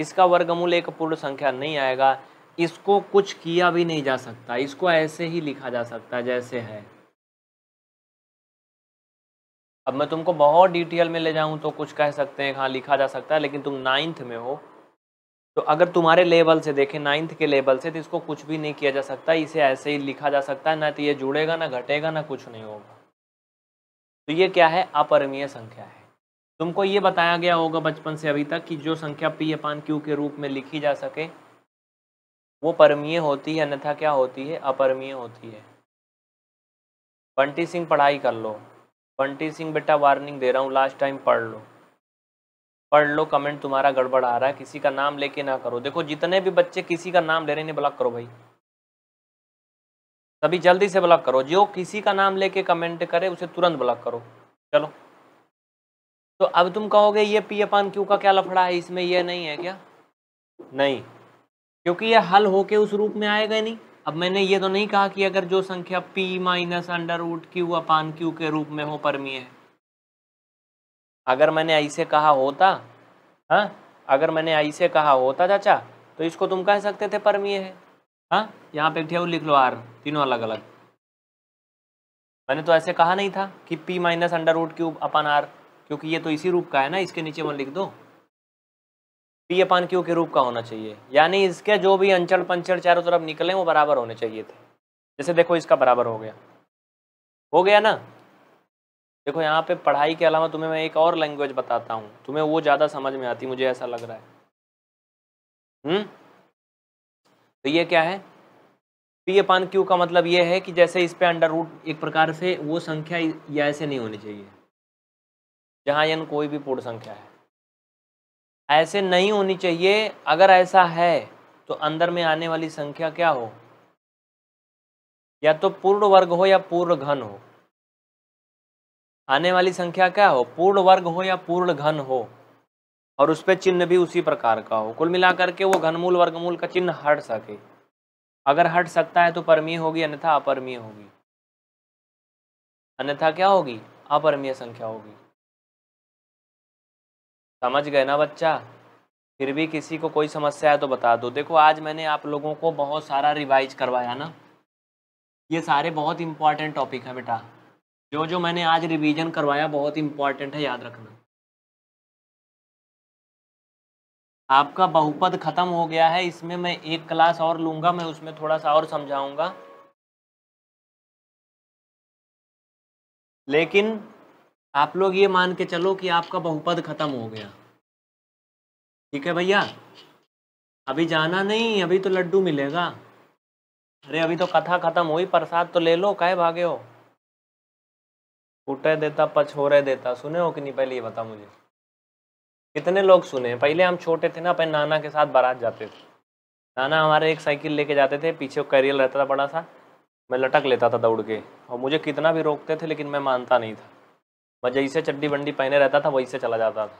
इसका वर्गमूल एक पूर्ण संख्या नहीं आएगा इसको कुछ किया भी नहीं जा सकता इसको ऐसे ही लिखा जा सकता है जैसे है अब मैं तुमको बहुत डिटेल में ले जाऊं तो कुछ कह सकते हैं हाँ लिखा जा सकता है लेकिन तुम नाइन्थ में हो तो अगर तुम्हारे लेवल से देखें नाइन्थ के लेवल से तो इसको कुछ भी नहीं किया जा सकता इसे ऐसे ही लिखा जा सकता है ना तो ये जुड़ेगा ना घटेगा ना कुछ नहीं होगा तो ये क्या है अपरमीय संख्या है तुमको ये बताया गया होगा बचपन से अभी तक कि जो संख्या पी अपान क्यू के रूप में लिखी जा सके वो परमीय होती है अन्यथा क्या होती है अपरमीय होती है बंटी सिंह पढ़ाई कर लो बंटी सिंह बेटा वार्निंग दे रहा हूँ लास्ट टाइम पढ़ लो पढ़ लो कमेंट तुम्हारा गड़बड़ आ रहा है किसी का नाम लेके ना करो देखो जितने भी बच्चे किसी का नाम ले रहे हैं ब्लॉक करो भाई तभी जल्दी से ब्लॉक करो जो किसी का नाम लेके कमेंट करे उसे तुरंत ब्लॉक करो चलो तो अब तुम कहोगे ये पी अपान क्यू का क्या लफड़ा है इसमें यह नहीं है क्या नहीं क्योंकि यह हल होके उस रूप में आएगा नहीं अब मैंने ये तो नहीं कहा कि अगर जो संख्या P minus under root Q upon Q के रूप में हो परमी है अगर मैंने ऐसे कहा होता हाँ अगर मैंने ऐसे कहा होता चाचा तो इसको तुम कह सकते थे परमीय है हाँ यहाँ पे ठेव लिख लो आर तीनों अलग अलग मैंने तो ऐसे कहा नहीं था कि P minus under root cube upon R क्योंकि ये तो इसी रूप का है ना इसके नीचे मैं लिख दो पी अपान क्यू के रूप का होना चाहिए यानी इसके जो भी अंचल पंचल चारों तरफ निकले वो बराबर होने चाहिए थे जैसे देखो इसका बराबर हो गया हो गया ना देखो यहाँ पे पढ़ाई के अलावा तुम्हें मैं एक और लैंग्वेज बताता हूँ तुम्हें वो ज़्यादा समझ में आती मुझे ऐसा लग रहा है हम्म तो ये क्या है पी अपान क्यू का मतलब ये है कि जैसे इस पे अंडर रूट एक प्रकार से वो संख्या या ऐसे नहीं होनी चाहिए जहाँ यन कोई भी पूर्ण संख्या है ऐसे नहीं होनी चाहिए अगर ऐसा है तो अंदर में आने वाली संख्या क्या हो या तो पूर्ण वर्ग हो या पूर्ण घन हो आने वाली संख्या क्या हो पूर्ण वर्ग हो या पूर्ण घन हो और उस पर चिन्ह भी उसी प्रकार का हो कुल मिलाकर के वो घनमूल वर्गमूल का चिन्ह हट सके अगर हट सकता है तो परमीय होगी अन्यथा अपरमीय होगी अन्यथा क्या होगी अपरमीय संख्या होगी समझ गए ना बच्चा फिर भी किसी को कोई समस्या है तो बता दो देखो आज मैंने आप लोगों को बहुत सारा रिवाइज करवाया ना ये सारे बहुत इंपॉर्टेंट टॉपिक है बेटा जो जो मैंने आज रिवीजन करवाया बहुत इंपॉर्टेंट है याद रखना आपका बहुपद खत्म हो गया है इसमें मैं एक क्लास और लूंगा मैं उसमें थोड़ा सा और समझाऊंगा लेकिन आप लोग ये मान के चलो कि आपका बहुपद खत्म हो गया ठीक है भैया अभी जाना नहीं अभी तो लड्डू मिलेगा अरे अभी तो कथा खत्म हुई प्रसाद तो ले लो काहे भागे हो फूटे देता पछोरे देता सुने हो कि नहीं पहले ये बता मुझे कितने लोग सुने पहले हम छोटे थे ना अपने नाना के साथ बारात जाते थे नाना हमारे एक साइकिल लेके जाते थे पीछे कैरियर रहता था बड़ा सा मैं लटक लेता था दौड़ के और मुझे कितना भी रोकते थे लेकिन मैं मानता नहीं था मैं जैसे चड्डी बंडी पहने रहता था वहीं से चला जाता था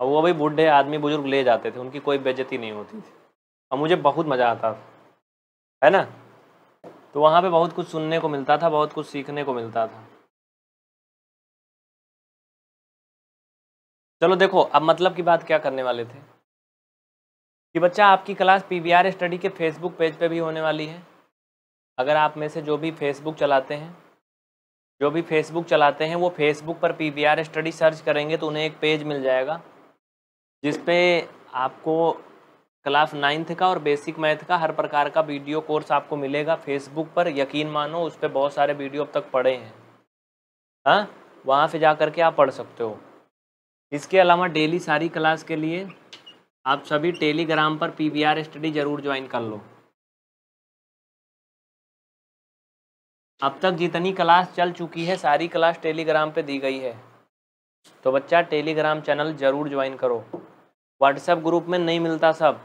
और वो भी बूढ़े आदमी बुजुर्ग ले जाते थे उनकी कोई बेजती नहीं होती थी और मुझे बहुत मज़ा आता था है ना तो वहाँ पे बहुत कुछ सुनने को मिलता था बहुत कुछ सीखने को मिलता था चलो देखो अब मतलब की बात क्या करने वाले थे कि बच्चा आपकी क्लास पीवीआर स्टडी के फेसबुक पेज पे भी होने वाली है अगर आप में से जो भी फेसबुक चलाते हैं जो भी फेसबुक चलाते हैं वो फेसबुक पर P V R study search करेंगे तो उन्हें एक पेज मिल जाएगा पे आपको क्लास नाइन्थ का और बेसिक मैथ का हर प्रकार का वीडियो कोर्स आपको मिलेगा फेसबुक पर यकीन मानो उस पर बहुत सारे वीडियो अब तक पड़े हैं हाँ वहाँ से जा करके आप पढ़ सकते हो इसके अलावा डेली सारी क्लास के लिए आप सभी टेलीग्राम पर पी स्टडी ज़रूर ज्वाइन कर लो अब तक जितनी क्लास चल चुकी है सारी क्लास टेलीग्राम पे दी गई है तो बच्चा टेलीग्राम चैनल ज़रूर ज्वाइन करो व्हाट्सएप ग्रुप में नहीं मिलता सब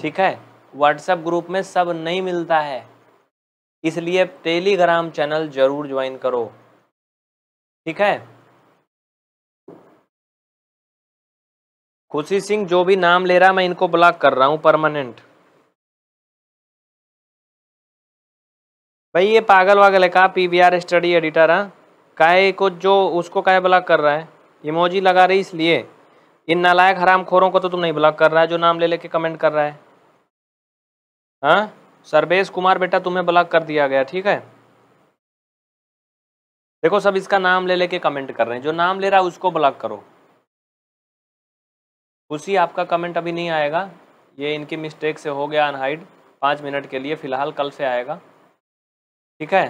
ठीक है व्हाट्सएप ग्रुप में सब नहीं मिलता है इसलिए टेलीग्राम चैनल ज़रूर ज्वाइन करो ठीक है खुशी सिंह जो भी नाम ले रहा है मैं इनको ब्लॉक कर रहा हूँ परमानेंट भाई ये पागल वागल है कहा P V R study editor है काय को जो उसको काहे ब्लॉक कर रहा है इमोजी लगा रही इसलिए इन नालायक हराम खोरों को तो तुम नहीं ब्लॉक कर रहा है जो नाम ले लेके कमेंट कर रहा है हाँ सर्वेश कुमार बेटा तुम्हें ब्लॉक कर दिया गया ठीक है देखो सब इसका नाम ले लेके कमेंट कर रहे हैं जो नाम ले रहा है उसको ब्लॉक करो उसी आपका कमेंट अभी नहीं आएगा ये इनकी मिस्टेक से हो गया अनहाइड पाँच मिनट के लिए फ़िलहाल कल से आएगा ठीक है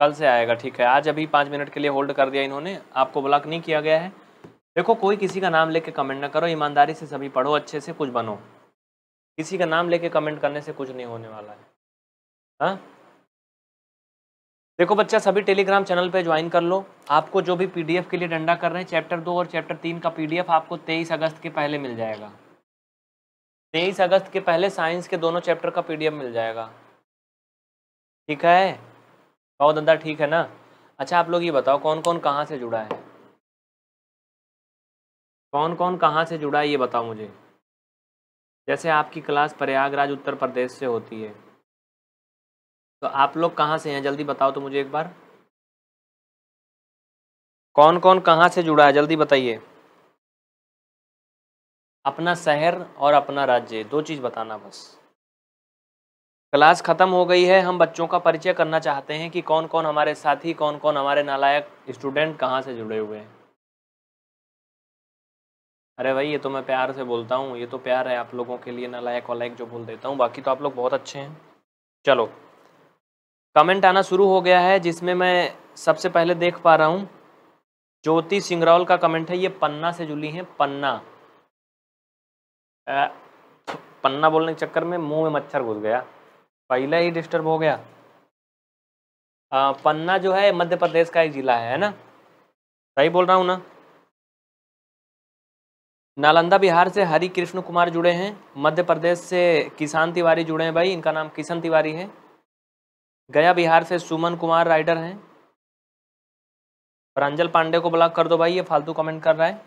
कल से आएगा ठीक है आज अभी पाँच मिनट के लिए होल्ड कर दिया इन्होंने आपको ब्लॉक नहीं किया गया है देखो कोई किसी का नाम लेके कमेंट ना करो ईमानदारी से सभी पढ़ो अच्छे से कुछ बनो किसी का नाम लेके कमेंट करने से कुछ नहीं होने वाला है हाँ देखो बच्चा सभी टेलीग्राम चैनल पे ज्वाइन कर लो आपको जो भी पीडीएफ के लिए डंडा कर रहे हैं चैप्टर दो और चैप्टर तीन का पीडीएफ आपको तेईस अगस्त के पहले मिल जाएगा तेईस अगस्त के पहले साइंस के दोनों चैप्टर का पीडीएफ मिल जाएगा ठीक है बहुत धंधा ठीक है ना अच्छा आप लोग ये बताओ कौन कौन कहाँ से जुड़ा है कौन कौन कहाँ से जुड़ा है ये बताओ मुझे जैसे आपकी क्लास प्रयागराज उत्तर प्रदेश से होती है तो आप लोग कहाँ से हैं जल्दी बताओ तो मुझे एक बार कौन कौन कहाँ से जुड़ा है जल्दी बताइए अपना शहर और अपना राज्य दो चीज़ बताना बस क्लास ख़त्म हो गई है हम बच्चों का परिचय करना चाहते हैं कि कौन कौन हमारे साथी कौन कौन हमारे नालायक स्टूडेंट कहाँ से जुड़े हुए हैं अरे भाई ये तो मैं प्यार से बोलता हूँ ये तो प्यार है आप लोगों के लिए नालायक वालायक जो बोल देता हूँ बाकी तो आप लोग बहुत अच्छे हैं चलो कमेंट आना शुरू हो गया है जिसमें मैं सबसे पहले देख पा रहा हूँ ज्योति सिंगरौल का कमेंट है ये पन्ना से जुड़ी है पन्ना आ, पन्ना बोलने के चक्कर में मुंह में मच्छर घुस गया पहला ही डिस्टर्ब हो गया आ, पन्ना जो है मध्य प्रदेश का एक ज़िला है ना सही बोल रहा हूँ ना नालंदा बिहार से हरि कृष्ण कुमार जुड़े हैं मध्य प्रदेश से किसान तिवारी जुड़े हैं भाई इनका नाम किशन तिवारी है गया बिहार से सुमन कुमार राइडर हैं प्रांजल पांडे को ब्लॉक कर दो भाई ये फालतू कमेंट कर रहा है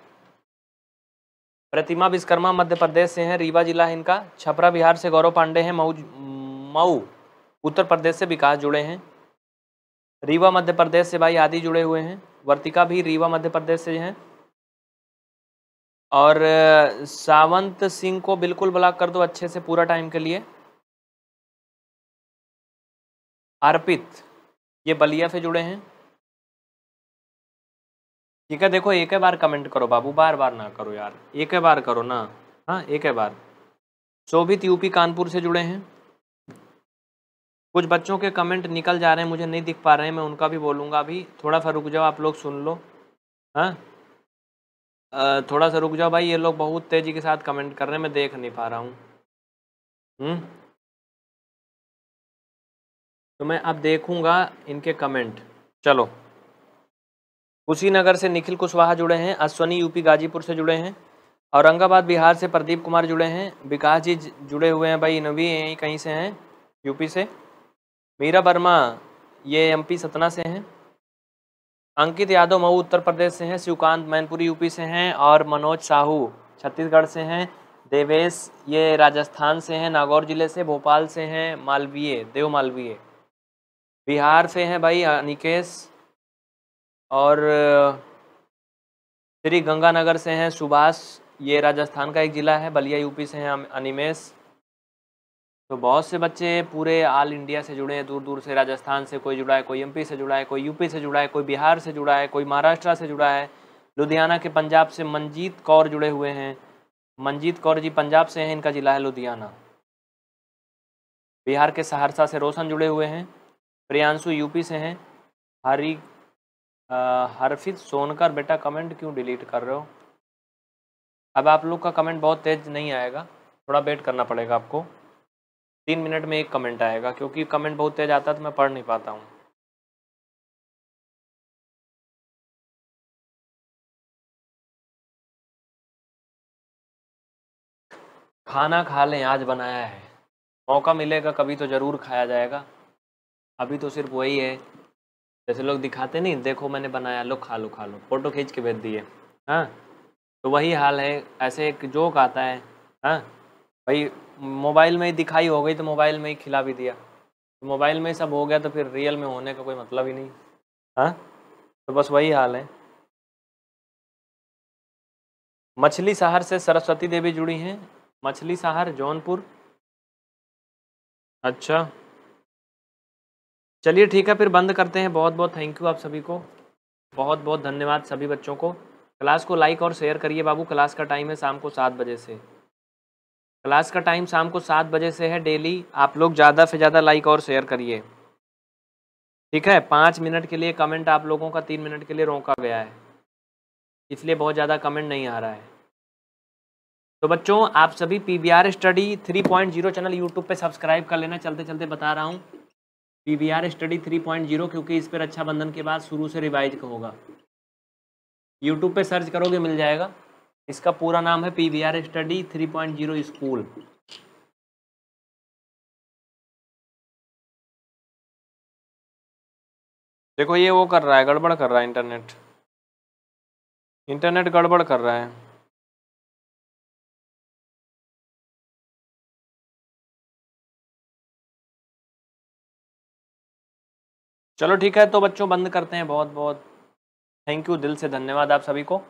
प्रतिमा विश्वकर्मा मध्य प्रदेश से हैं रीवा जिला है इनका छपरा बिहार से गौरव पांडे हैं मऊ मऊ उत्तर प्रदेश से विकास जुड़े हैं रीवा मध्य प्रदेश से भाई आदि जुड़े हुए हैं वर्तिका भी रीवा मध्य प्रदेश से हैं और सावंत सिंह को बिल्कुल ब्लॉक कर दो अच्छे से पूरा टाइम के लिए अर्पित ये बलिया से जुड़े हैं ठीक है देखो एक बार कमेंट करो बाबू बार बार ना करो यार एक बार करो ना हाँ एक बार शोभित यूपी कानपुर से जुड़े हैं कुछ बच्चों के कमेंट निकल जा रहे हैं मुझे नहीं दिख पा रहे हैं मैं उनका भी बोलूँगा अभी थोड़ा सा रुक जाओ आप लोग सुन लो हाँ थोड़ा सा रुक जाओ भाई ये लोग बहुत तेज़ी के साथ कमेंट कर रहे हैं मैं देख नहीं पा रहा हूँ हम्म? तो मैं अब देखूंगा इनके कमेंट चलो कुशीनगर से निखिल कुशवाहा जुड़े हैं अश्वनी यूपी गाजीपुर से जुड़े हैं औरंगाबाद बिहार से प्रदीप कुमार जुड़े हैं विकास जी जुड़े हुए हैं भाई नवी यहीं कहीं से हैं यूपी से मीरा वर्मा ये एमपी सतना से हैं अंकित यादव मऊ उत्तर प्रदेश से हैं शिवकांत मैनपुरी यूपी से हैं और मनोज साहू छत्तीसगढ़ से हैं देवेश ये राजस्थान से हैं नागौर जिले से भोपाल से हैं मालवीय देव मालवीय बिहार से हैं भाई अनिकेश और श्री गंगानगर से हैं सुभाष ये राजस्थान का एक ज़िला है बलिया यूपी से हैं अनिमेश तो बहुत से बच्चे पूरे ऑल इंडिया से जुड़े हैं दूर दूर से राजस्थान से कोई जुड़ा है कोई एमपी से जुड़ा है कोई यूपी से जुड़ा है कोई बिहार से जुड़ा है कोई महाराष्ट्र से जुड़ा है लुधियाना के पंजाब से मंजीत कौर जुड़े हुए हैं मंजीत कौर जी पंजाब से हैं इनका ज़िला है लुधियाना बिहार के सहरसा से रोशन जुड़े हुए हैं प्रियांशु यूपी से हैं हरी हरफित सोनकर बेटा कमेंट क्यों डिलीट कर रहे हो अब आप लोग का कमेंट बहुत तेज नहीं आएगा थोड़ा वेट करना पड़ेगा आपको तीन मिनट में एक कमेंट आएगा क्योंकि कमेंट बहुत तेज आता है तो मैं पढ़ नहीं पाता हूँ खाना खा लें आज बनाया है मौका मिलेगा कभी तो ज़रूर खाया जाएगा अभी तो सिर्फ वही है जैसे लोग दिखाते नहीं देखो मैंने बनाया लो खा लो खा लो फोटो खींच के भेज दिए हाँ तो वही हाल है ऐसे एक जोक आता है हाँ भाई मोबाइल में ही दिखाई हो गई तो मोबाइल में ही खिला भी दिया तो मोबाइल में ही सब हो गया तो फिर रियल में होने का कोई मतलब ही नहीं हाँ तो बस वही हाल है मछली शहर से सरस्वती देवी जुड़ी हैं मछली शहर जौनपुर अच्छा चलिए ठीक है फिर बंद करते हैं बहुत बहुत थैंक यू आप सभी को बहुत बहुत धन्यवाद सभी बच्चों को क्लास को लाइक और शेयर करिए बाबू क्लास का टाइम है शाम को सात बजे से क्लास का टाइम शाम को सात बजे से है डेली आप लोग ज़्यादा से ज़्यादा लाइक और शेयर करिए ठीक है पाँच मिनट के लिए कमेंट आप लोगों का तीन मिनट के लिए रोका गया है इसलिए बहुत ज़्यादा कमेंट नहीं आ रहा है तो बच्चों आप सभी P R study three point zero channel YouTube पे सब्सक्राइब कर लेना चलते चलते बता रहा हूँ P V R study three point zero क्योंकि इस पर रक्षाबंधन अच्छा के बाद शुरू से रिवाइज होगा यूट्यूब पे सर्च करोगे मिल जाएगा इसका पूरा नाम है P V R study three point zero school देखो ये वो कर रहा है गड़बड़ कर रहा है इंटरनेट इंटरनेट गड़बड़ कर रहा है चलो ठीक है तो बच्चों बंद करते हैं बहुत बहुत थैंक यू दिल से धन्यवाद आप सभी को